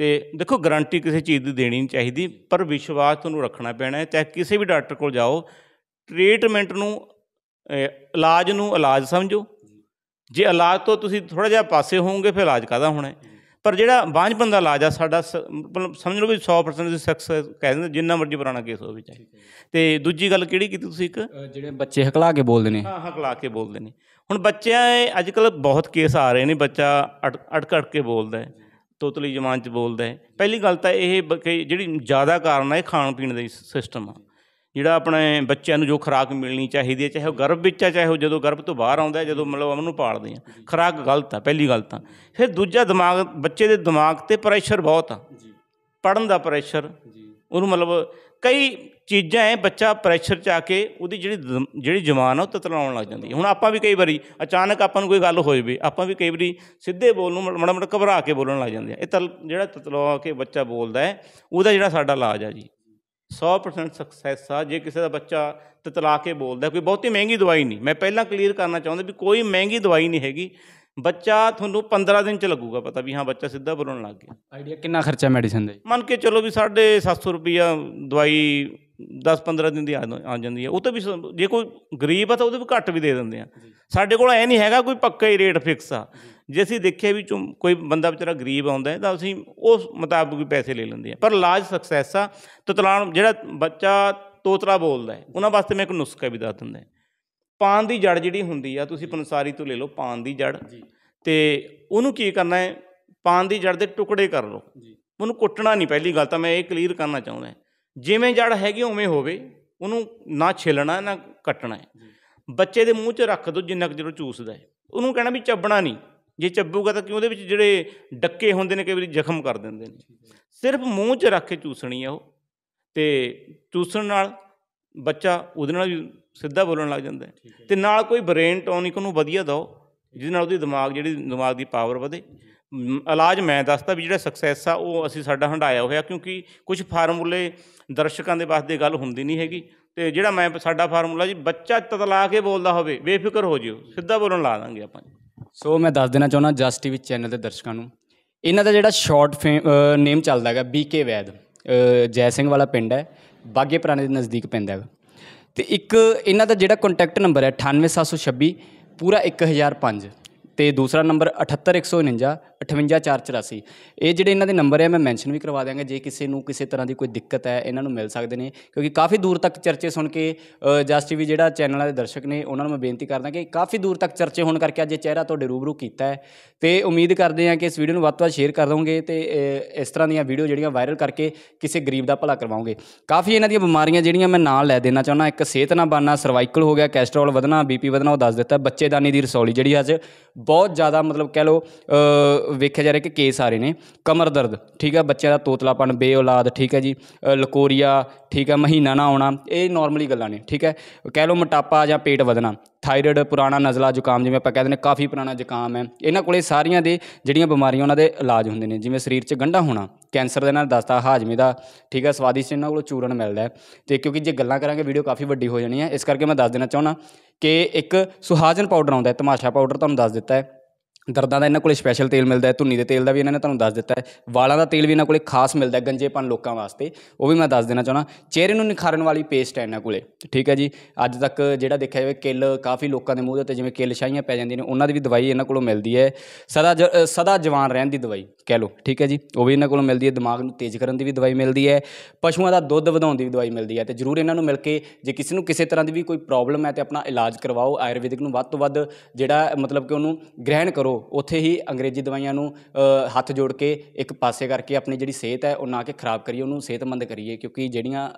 ਤੇ ਦੇਖੋ ਗਾਰੰਟੀ ਕਿਸੇ ਚੀਜ਼ ਦੀ ਦੇਣੀ ਨਹੀਂ ਚਾਹੀਦੀ ਪਰ ਵਿਸ਼ਵਾਸ ਤੁਹਾਨੂੰ ਰੱਖਣਾ ਪੈਣਾ ਹੈ ਚਾਹੇ ਕਿਸੇ ਵੀ ਡਾਕਟਰ ਕੋਲ ਜਾਓ ਟ੍ਰੀਟਮੈਂਟ ਨੂੰ ਇਲਾਜ ਨੂੰ ਇਲਾਜ ਸਮਝੋ ਜੇ ਇਲਾਜ ਤੋਂ ਤੁਸੀਂ ਥੋੜਾ ਜਿਹਾ ਪਾਸੇ ਹੋਵੋਗੇ ਫਿਰ ਇਲਾਜ ਕਾਦਾ ਹੋਣਾ ਪਰ ਜਿਹੜਾ ਬਾਂਝਪਨ ਦਾ ਇਲਾਜ ਆ ਸਾਡਾ ਮਤਲਬ ਸਮਝ ਲਓ ਵੀ 100% ਦੀ ਸਕਸੈਸ ਕਹਿ ਦਿੰਦੇ ਜਿੰਨਾ ਮਰਜ਼ੀ ਪੁਰਾਣਾ ਕੇਸ ਹੋਵੇ ਚਾਹੇ ਤੇ ਦੂਜੀ ਗੱਲ ਕਿਹੜੀ ਕੀਤੀ ਤੁਸੀਂ ਇੱਕ ਜਿਹੜੇ ਬੱਚੇ ਹਕਲਾ ਕੇ ਬੋਲਦੇ ਨੇ ਹਾਂ ਹਕਲਾ ਕੇ ਬੋਲਦੇ ਨੇ ਹੁਣ ਬੱਚਿਆਂ ਅੱਜਕੱਲ ਬਹੁਤ ਕੇਸ ਆ ਰਹੇ ਨੇ ਬੱਚਾ ਅਟਕ ਅਟਕ ਕੇ ਬੋਲਦਾ ਹੈ ਤੋਤਲੀ ਜ਼ਮਾਨ ਚ ਬੋਲਦਾ ਹੈ ਪਹਿਲੀ ਗੱਲ ਤਾਂ ਇਹ ਜਿਹੜੀ ਜ਼ਿਆਦਾ ਕਾਰਨ ਹੈ ਖਾਣ ਪੀਣ ਦਾ ਸਿਸਟਮ ਆ ਜਿਹੜਾ ਆਪਣੇ ਬੱਚਿਆਂ ਨੂੰ ਜੋ ਖੁਰਾਕ ਮਿਲਣੀ ਚਾਹੀਦੀ ਹੈ ਚਾਹੇ ਉਹ ਗਰਭ ਵਿੱਚ ਆ ਚਾਹੇ ਉਹ ਜਦੋਂ ਗਰਭ ਤੋਂ ਬਾਹਰ ਆਉਂਦਾ ਜਦੋਂ ਮਤਲਬ ਉਹਨੂੰ ਪਾਲਦੇ ਆ ਖੁਰਾਕ ਗਲਤ ਆ ਪਹਿਲੀ ਗੱਲ ਤਾਂ ਫਿਰ ਦੂਜਾ ਦਿਮਾਗ ਬੱਚੇ ਦੇ ਦਿਮਾਗ ਤੇ ਪ੍ਰੈਸ਼ਰ ਬਹੁਤ ਆ ਪੜਨ ਦਾ ਪ੍ਰੈਸ਼ਰ ਉਹਨੂੰ ਮਤਲਬ ਕਈ ਚੀਜ਼ਾਂ ਐ ਬੱਚਾ ਪ੍ਰੈਸ਼ਰ ਚ ਆ ਕੇ ਉਹਦੀ ਜਿਹੜੀ ਜਿਹੜੀ ਜਵਾਨ ਆ ਉਹ ਤਤਲਾਉਣ ਲੱਗ ਜਾਂਦੀ ਹੁਣ ਆਪਾਂ ਵੀ ਕਈ ਵਾਰੀ ਅਚਾਨਕ ਆਪਾਂ ਨੂੰ ਕੋਈ ਗੱਲ ਹੋ ਜਵੇ ਆਪਾਂ ਵੀ ਕਈ ਵਾਰੀ ਸਿੱਧੇ ਬੋਲ ਨੂੰ ਮੜਾ ਮੜਾ ਘਬਰਾ ਕੇ ਬੋਲਣ ਲੱਗ ਜਾਂਦੇ ਆ ਇਹ ਤਲ ਜਿਹੜਾ ਤਤਲਾ ਕੇ ਬੱਚਾ ਬੋਲਦਾ ਹੈ ਉਹਦਾ ਜਿਹੜਾ ਸਾਡਾ ਇਲਾਜ ਆ ਜੀ 100% ਸਕਸੈਸ ਆ ਜੇ ਕਿਸੇ ਦਾ ਬੱਚਾ ਤਤਲਾ ਕੇ ਬੋਲਦਾ ਕੋਈ ਬਹੁਤੀ ਮਹਿੰਗੀ ਦਵਾਈ ਨਹੀਂ ਮੈਂ ਪਹਿਲਾਂ ਕਲੀਅਰ ਕਰਨਾ ਚਾਹੁੰਦਾ ਵੀ ਕੋਈ ਮਹਿੰਗੀ ਦਵਾਈ ਨਹੀਂ ਹੈਗੀ ਬੱਚਾ ਤੁਹਾਨੂੰ 15 ਦਿਨ ਚ ਲੱਗੂਗਾ ਪਤਾ ਵੀ ਹਾਂ ਬੱਚਾ ਸਿੱਧਾ ਬੋਲਣ ਲੱਗ ਗਿਆ ਆਈਡੀਆ ਕਿੰਨਾ ਖਰਚਾ ਮੈਡੀਸਨ ਦਾ ਜੀ ਮੰਨ ਕੇ ਚਲੋ ਵੀ ਸਾਡੇ 750 ਰੁਪਿਆ ਦਵਾਈ 10-15 ਦਿਨ ਦੀ ਆ ਜਾਂਦੀ ਹੈ ਉਹ ਤਾਂ ਵੀ ਜੇ ਕੋਈ ਗਰੀਬ ਆ ਤਾਂ ਉਹਦੇ ਵੀ ਘੱਟ ਵੀ ਦੇ ਦਿੰਦੇ ਆ ਸਾਡੇ ਕੋਲ ਐ ਨਹੀਂ ਹੈਗਾ ਕੋਈ ਪੱਕਾ ਹੀ ਰੇਟ ਫਿਕਸ ਆ ਜੇ ਅਸੀਂ ਦੇਖਿਆ ਵੀ ਕੋਈ ਬੰਦਾ ਵਿਚਾਰਾ ਗਰੀਬ ਆਉਂਦਾ ਹੈ ਤਾਂ ਅਸੀਂ ਉਸ ਮੁਤਾਬਕ ਵੀ ਪੈਸੇ ਲੈ ਲੈਂਦੇ ਆ ਪਰ ਲਾਜ ਸਕਸੈਸ ਆ ਤਤਲਾਣ ਜਿਹੜਾ ਬੱਚਾ ਤੋਤਲਾ ਬੋਲਦਾ ਹੈ ਉਹਨਾਂ ਵਾਸਤੇ ਮੈਂ ਇੱਕ ਨੁਸਖਾ ਵੀ ਦੱਸ ਦਿੰਦਾ ਪਾਨ ਦੀ ਜੜ ਜਿਹੜੀ ਹੁੰਦੀ ਆ ਤੁਸੀਂ ਪੰਸਾਰੀ ਤੋਂ ਲੈ ਲਓ ਪਾਨ ਦੀ ਜੜ ਤੇ ਉਹਨੂੰ ਕੀ ਕਰਨਾ ਹੈ ਪਾਨ ਦੀ ਜੜ ਦੇ ਟੁਕੜੇ ਕਰ ਲਓ ਉਹਨੂੰ ਕੁੱਟਣਾ ਨਹੀਂ ਪਹਿਲੀ ਗੱਲ ਤਾਂ ਮੈਂ ਇਹ ਕਲੀਅਰ ਕਰਨਾ ਚਾਹੁੰਦਾ ਜਿਵੇਂ ਜੜ ਹੈਗੀ ਉਵੇਂ ਹੋਵੇ ਉਹਨੂੰ ਨਾ ਛਿਲਣਾ ਨਾ ਕੱਟਣਾ ਹੈ ਬੱਚੇ ਦੇ ਮੂੰਹ 'ਚ ਰੱਖ ਦਿਓ ਜਿੰਨਾ ਕਿ ਜਦੋਂ ਚੂਸਦਾ ਹੈ ਉਹਨੂੰ ਕਹਿਣਾ ਵੀ ਚੱਬਣਾ ਨਹੀਂ ਜੇ ਚੱਬੂਗਾ ਤਾਂ ਕਿਉਂ ਉਹਦੇ ਵਿੱਚ ਜਿਹੜੇ ਡੱਕੇ ਹੁੰਦੇ ਨੇ ਕਈ ਵਾਰੀ ਜ਼ਖਮ ਕਰ ਦਿੰਦੇ ਨੇ ਸਿਰਫ ਮੂੰਹ 'ਚ ਰੱਖ ਕੇ ਚੂਸਣੀ ਆ ਉਹ ਤੇ ਚੂਸਣ ਨਾਲ ਬੱਚਾ ਉਹਦੇ ਨਾਲ ਵੀ ਸਿੱਧਾ ਬੋਲਣ ਲੱਗ ਜਾਂਦਾ ਤੇ ਨਾਲ ਕੋਈ ਬ੍ਰੇਨ ਟੋਨਿਕ ਨੂੰ ਵਧੀਆ ਦੋ ਜਿਹਦੇ ਨਾਲ ਉਹਦੀ ਦਿਮਾਗ ਜਿਹੜੀ ਦਿਮਾਗ ਦੀ ਪਾਵਰ ਵਧੇ ਇਲਾਜ ਮੈਂ ਦੱਸਦਾ ਵੀ ਜਿਹੜਾ ਸਕਸੈਸ ਆ ਉਹ ਅਸੀਂ ਸਾਡਾ ਹੰਡਾਇਆ ਹੋਇਆ ਕਿਉਂਕਿ ਕੁਝ ਫਾਰਮੂਲੇ ਦਰਸ਼ਕਾਂ ਦੇ ਵਾਸਤੇ ਗੱਲ ਹੁੰਦੀ ਨਹੀਂ ਹੈਗੀ ਤੇ ਜਿਹੜਾ ਮੈਂ ਸਾਡਾ ਫਾਰਮੂਲਾ ਜੀ ਬੱਚਾ ਤਤਲਾ ਕੇ ਬੋਲਦਾ ਹੋਵੇ ਬੇਫਿਕਰ ਹੋ ਜਿਓ ਸਿੱਧਾ ਬੋਲਣ ਲਾ ਦਾਂਗੇ ਆਪਾਂ ਸੋ ਮੈਂ ਦੱਸ ਦੇਣਾ ਚਾਹੁੰਦਾ ਜਸਟ ਟੀਵੀ ਚੈਨਲ ਦੇ ਦਰਸ਼ਕਾਂ ਨੂੰ ਇਹਨਾਂ ਦਾ ਜਿਹੜਾ ਸ਼ਾਰਟ ਨੇਮ ਚੱਲਦਾ ਹੈਗਾ ਬੀਕੇ ਵੈਦ ਜੈ ਸਿੰਘ ਵਾਲਾ ਪਿੰਡ ਹੈ ਬਾਗੇ ਪੁਰਾਣੇ ਦੇ ਨਜ਼ਦੀਕ ਪੈਂਦਾ ਹੈਗਾ ਤੇ ਇੱਕ ਇਹਨਾਂ ਦਾ ਜਿਹੜਾ ਕੰਟੈਕਟ ਨੰਬਰ ਹੈ 98726 ਪੂਰਾ 1005 ਤੇ ਦੂਸਰਾ ਨੰਬਰ 78149 58484 ਇਹ ਜਿਹੜੇ ਇਹਨਾਂ ਦੇ ਨੰਬਰ ਹੈ ਮੈਂ ਮੈਂਸ਼ਨ ਵੀ ਕਰਵਾ ਦਿਆਂਗਾ ਜੇ ਕਿਸੇ ਨੂੰ ਕਿਸੇ ਤਰ੍ਹਾਂ ਦੀ ਕੋਈ ਦਿੱਕਤ ਹੈ ਇਹਨਾਂ ਨੂੰ ਮਿਲ ਸਕਦੇ ਨੇ ਕਿਉਂਕਿ ਕਾਫੀ ਦੂਰ ਤੱਕ ਚਰਚੇ ਸੁਣ ਕੇ ਜਸ ਟੀਵੀ ਜਿਹੜਾ ਚੈਨਲ ਦੇ ਦਰਸ਼ਕ ਨੇ ਉਹਨਾਂ ਨੂੰ ਮੈਂ ਬੇਨਤੀ ਕਰਦਾ ਕਿ ਕਾਫੀ ਦੂਰ ਤੱਕ ਚਰਚੇ ਹੋਣ ਕਰਕੇ ਅੱਜ ਇਹ ਚਿਹਰਾ ਤੁਹਾਡੇ ਰੂਬਰੂ ਕੀਤਾ ਹੈ ਤੇ ਉਮੀਦ ਕਰਦੇ ਹਾਂ ਕਿ ਇਸ ਵੀਡੀਓ ਨੂੰ ਵੱਧ ਤੋਂ ਵੱਧ ਸ਼ੇਅਰ ਕਰ ਦੋਗੇ ਤੇ ਇਸ ਤਰ੍ਹਾਂ ਦੀਆਂ ਵੀਡੀਓ ਜਿਹੜੀਆਂ ਵਾਇਰਲ ਕਰਕੇ ਕਿਸੇ ਗਰੀਬ ਦਾ ਭਲਾ ਕਰਵਾਉਂਗੇ ਕਾਫੀ ਇਹਨਾਂ ਦੀਆਂ ਬਿਮਾਰੀਆਂ ਜਿਹੜੀਆਂ ਮੈਂ ਨਾਲ ਲੈ ਦੇਣਾ ਚਾਹੁੰਦਾ ਇੱਕ ਸਿਹਤ ਨਾ ਬਾਨਾ ਸਰਵਾਈਕਲ ਹੋ ਗਿਆ ਕੈਸਟਰੋਲ ਵਧਣਾ ਬੀਪੀ ਵਧਣਾ ਉਹ ਦੱਸ ਦਿੱਤਾ ਬੱਚੇਦਾਨੀ ਦੀ ਰਸੌਲੀ ਜਿਹੜੀ ਅੱਜ ਬਹੁਤ ਜ਼ਿਆਦਾ ਮਤਲਬ ਕਹਿ ਲਓ ਵੇਖਿਆ ਜਾ ਰਿਹਾ ਕਿ ਕੇਸ ਆ ਰਹੇ ਨੇ ਕਮਰ ਦਰਦ ਠੀਕ ਆ ਬੱਚਿਆਂ ਦਾ ਤੋਤਲਾਪਣ ਬੇਔਲਾਦ ਠੀਕ ਹੈ ਜੀ ਲਕੋਰੀਆ ਠੀਕ ਹੈ ਮਹੀਨਾ ਨਾ ਆਉਣਾ ਇਹ ਨਾਰਮਲੀ ਗੱਲਾਂ ਨੇ ਠੀਕ ਹੈ ਕਹਿ ਲਓ ਮੋਟਾਪਾ ਜਾਂ ਪੇਟ ਵਧਣਾ ਥਾਇਰਾਇਡ ਪੁਰਾਣਾ ਨਜ਼ਲਾ ਜ਼ੁਕਾਮ ਜਿਵੇਂ ਆਪਾਂ ਕਹਿੰਦੇ ਨੇ ਕਾਫੀ ਪੁਰਾਣਾ ਜ਼ੁਕਾਮ ਹੈ ਇਹਨਾਂ ਕੋਲੇ ਸਾਰੀਆਂ ਦੇ ਜਿਹੜੀਆਂ ਬਿਮਾਰੀਆਂ ਉਹਨਾਂ ਦੇ ਇਲਾਜ ਹੁੰਦੇ ਨੇ ਜਿਵੇਂ ਸਰੀਰ 'ਚ ਗੰਢਾ ਹੋਣਾ ਕੈਂਸਰ ਦੇ ਨਾਲ ਦਸਤਾ ਹਾਜ਼ਮੇ ਦਾ ਠੀਕ ਹੈ ਸਵਾਦਿਸ਼ਟ ਇਹਨਾਂ ਕੋਲੋਂ ਚੂਰਨ ਮਿਲਦਾ ਤੇ ਕਿਉਂਕਿ ਜੇ ਗੱਲਾਂ ਕਰਾਂਗੇ ਵੀਡੀਓ ਕਾਫੀ ਵੱਡੀ ਹੋ ਜਾਣੀ ਹੈ ਇਸ ਕਰਕੇ ਮੈਂ ਦੱਸ ਦੇਣਾ ਚਾਹੁੰਦਾ ਕਿ ਇੱਕ ਸੁਹਾਜਨ ਪਾਊਡਰ ਆਉਂਦਾ ਤਮਾਸ਼ਾ ਪਾਊਡਰ ਤੁਹਾਨੂੰ ਦੱਸ ਦਿੱਤਾ ਹੈ ਦਰਦਾਂ ਦਾ ਇਹਨਾਂ ਕੋਲੇ ਸਪੈਸ਼ਲ ਤੇਲ ਮਿਲਦਾ ਹੈ ਧੁੰਨੀ ਦੇ ਤੇਲ ਦਾ ਵੀ ਇਹਨਾਂ ਨੇ ਤੁਹਾਨੂੰ ਦੱਸ ਦਿੱਤਾ ਹੈ ਵਾਲਾਂ ਦਾ ਤੇਲ ਵੀ ਇਹਨਾਂ ਕੋਲੇ ਖਾਸ ਮਿਲਦਾ ਹੈ ਗੰਜੇਪਨ ਲੋਕਾਂ ਵਾਸਤੇ ਉਹ ਵੀ ਮੈਂ ਦੱਸ ਦੇਣਾ ਚਾਹਣਾ ਚਿਹਰੇ ਨੂੰ ਨਿਖਾਰਨ ਵਾਲੀ ਪੇਸਟ ਹੈ ਇਹਨਾਂ ਕੋਲੇ ਠੀਕ ਹੈ ਜੀ ਅੱਜ ਤੱਕ ਜਿਹੜਾ ਦੇਖਿਆ ਜਾਵੇ ਕਿੱਲ ਕਾਫੀ ਲੋਕਾਂ ਦੇ ਮੂੰਹ ਦੇ ਉੱਤੇ ਜਿਵੇਂ ਕਿੱਲ ਛਾਈਆਂ ਪੈ ਜਾਂਦੀਆਂ ਨੇ ਉਹਨਾਂ ਦੀ ਵੀ ਦਵਾਈ ਇਹਨਾਂ ਕੋਲੋਂ ਮਿਲਦੀ ਹੈ ਸਦਾ ਸਦਾ ਜਵਾਨ ਰਹਿਣ ਦੀ ਦਵਾਈ ਕਹਿ ਲਓ ਠੀਕ ਹੈ ਜੀ ਉਹ ਵੀ ਇਹਨਾਂ ਕੋਲੋਂ ਮਿਲਦੀ ਹੈ ਦਿਮਾਗ ਨੂੰ ਤੇਜ਼ ਕਰਨ ਦੀ ਵੀ ਦਵਾਈ ਮਿਲਦੀ ਹੈ ਪਸ਼ੂਆਂ ਦਾ ਦੁੱਧ ਵਧਾਉਣ ਦੀ ਵੀ ਦਵਾਈ ਮਿਲਦੀ ਹੈ ਤੇ ਜ਼ਰੂਰ ਇਹਨਾਂ ਨੂੰ ਮਿਲ ਕੇ ਜੇ ਕਿਸੇ ਨੂੰ ਕਿਸੇ ਤਰ੍ਹਾਂ ਦੀ ਵੀ ਕੋਈ ਪ੍ਰੋਬਲਮ ਹੈ ਤੇ ਆਪਣਾ ਇਲਾਜ ਕਰਵਾਓ ਆਯੁਰਵੈਦਿਕ ਨੂੰ ਵੱਧ ਤੋਂ ਵੱਧ ਜਿਹੜਾ ਮਤਲਬ ਕਿ ਉਹਨੂੰ ਗ੍ਰਹਿਣ ਕਰੋ ਉੱਥੇ ਹੀ ਅੰਗਰੇਜ਼ੀ ਦਵਾਈਆਂ ਨੂੰ ਹੱਥ ਜੋੜ ਕੇ ਇੱਕ ਪਾਸੇ ਕਰਕੇ ਆਪਣੀ ਜਿਹੜੀ ਸਿਹਤ ਹੈ ਉਹ ਨਾ ਕਿ ਖਰਾਬ ਕਰੀਏ ਉਹਨੂੰ ਸਿਹਤਮੰਦ ਕਰੀਏ ਕਿਉਂਕਿ ਜਿਹੜੀਆਂ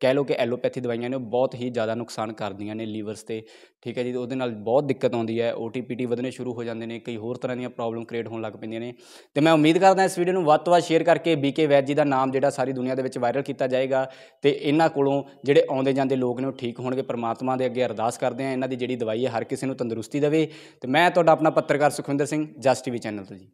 ਕਹਿ ਲਓ ਕਿ ਐਲੋਪੈਥੀ ਦਵਾਈਆਂ ਨੇ ਬਹੁਤ ਹੀ ਜ਼ਿਆਦਾ ਨੁਕਸਾਨ ਕਰਦੀਆਂ ਨੇ ਲੀਵਰਸ ਤੇ ਠੀਕ ਹੈ ਜੀ ਉਹਦੇ ਨਾਲ ਬਹੁਤ ਦਿੱਕਤ ਆਉਂਦੀ ਹੈ ਓਟੀਪੀਟੀ ਵਧਨੇ ਸ਼ੁਰੂ ਹੋ ਜਾਂਦੇ ਨੇ ਕਈ ਹੋਰ ਤਰ੍ਹਾਂ ਦੀਆਂ ਪ੍ਰੋਬਲਮ ਕ੍ਰੀਏਟ ਹੋਣ ਲੱਗ ਪੈਂਦੀਆਂ ਨੇ ਤੇ ਮੈਂ ਉਮੀਦ ਕਰਦਾ ਇਸ ਵੀਡੀਓ ਨੂੰ ਵੱਧ ਤੋਂ ਵੱਧ ਸ਼ੇਅਰ ਕਰਕੇ ਬੀਕੇ ਵੈਦ ਜੀ ਦਾ ਨਾਮ ਜਿਹੜਾ ਸਾਰੀ ਦੁਨੀਆ ਦੇ ਵਿੱਚ ਵਾਇਰਲ ਕੀਤਾ ਜਾਏਗਾ ਤੇ ਇਹਨਾਂ ਕੋਲੋਂ ਜਿਹੜੇ ਆਉਂਦੇ ਜਾਂਦੇ ਲੋਕ ਨੇ ਉਹ ਠੀਕ ਹੋਣਗੇ ਪਰਮਾਤਮਾ ਦੇ ਅੱਗੇ ਅਰਦਾਸ ਕਰਦੇ ਆ ਇਹਨਾਂ ਦੀ ਜਿਹੜੀ ਦਵਾਈ ਹੈ ਹਰ ਕਿਸੇ ਨੂੰ ਤੰਦਰੁਸਤੀ ਦੇਵੇ ਤੇ ਮੈਂ ਤੁਹਾਡਾ ਆਪਣਾ ਪੱਤਰਕਾਰ ਸੁਖ ਸੁਖਵਿੰਦਰ ਸਿੰਘ ਜਸ ਟੀਵੀ ਚੈਨਲ ਤੋਂ ਜੀ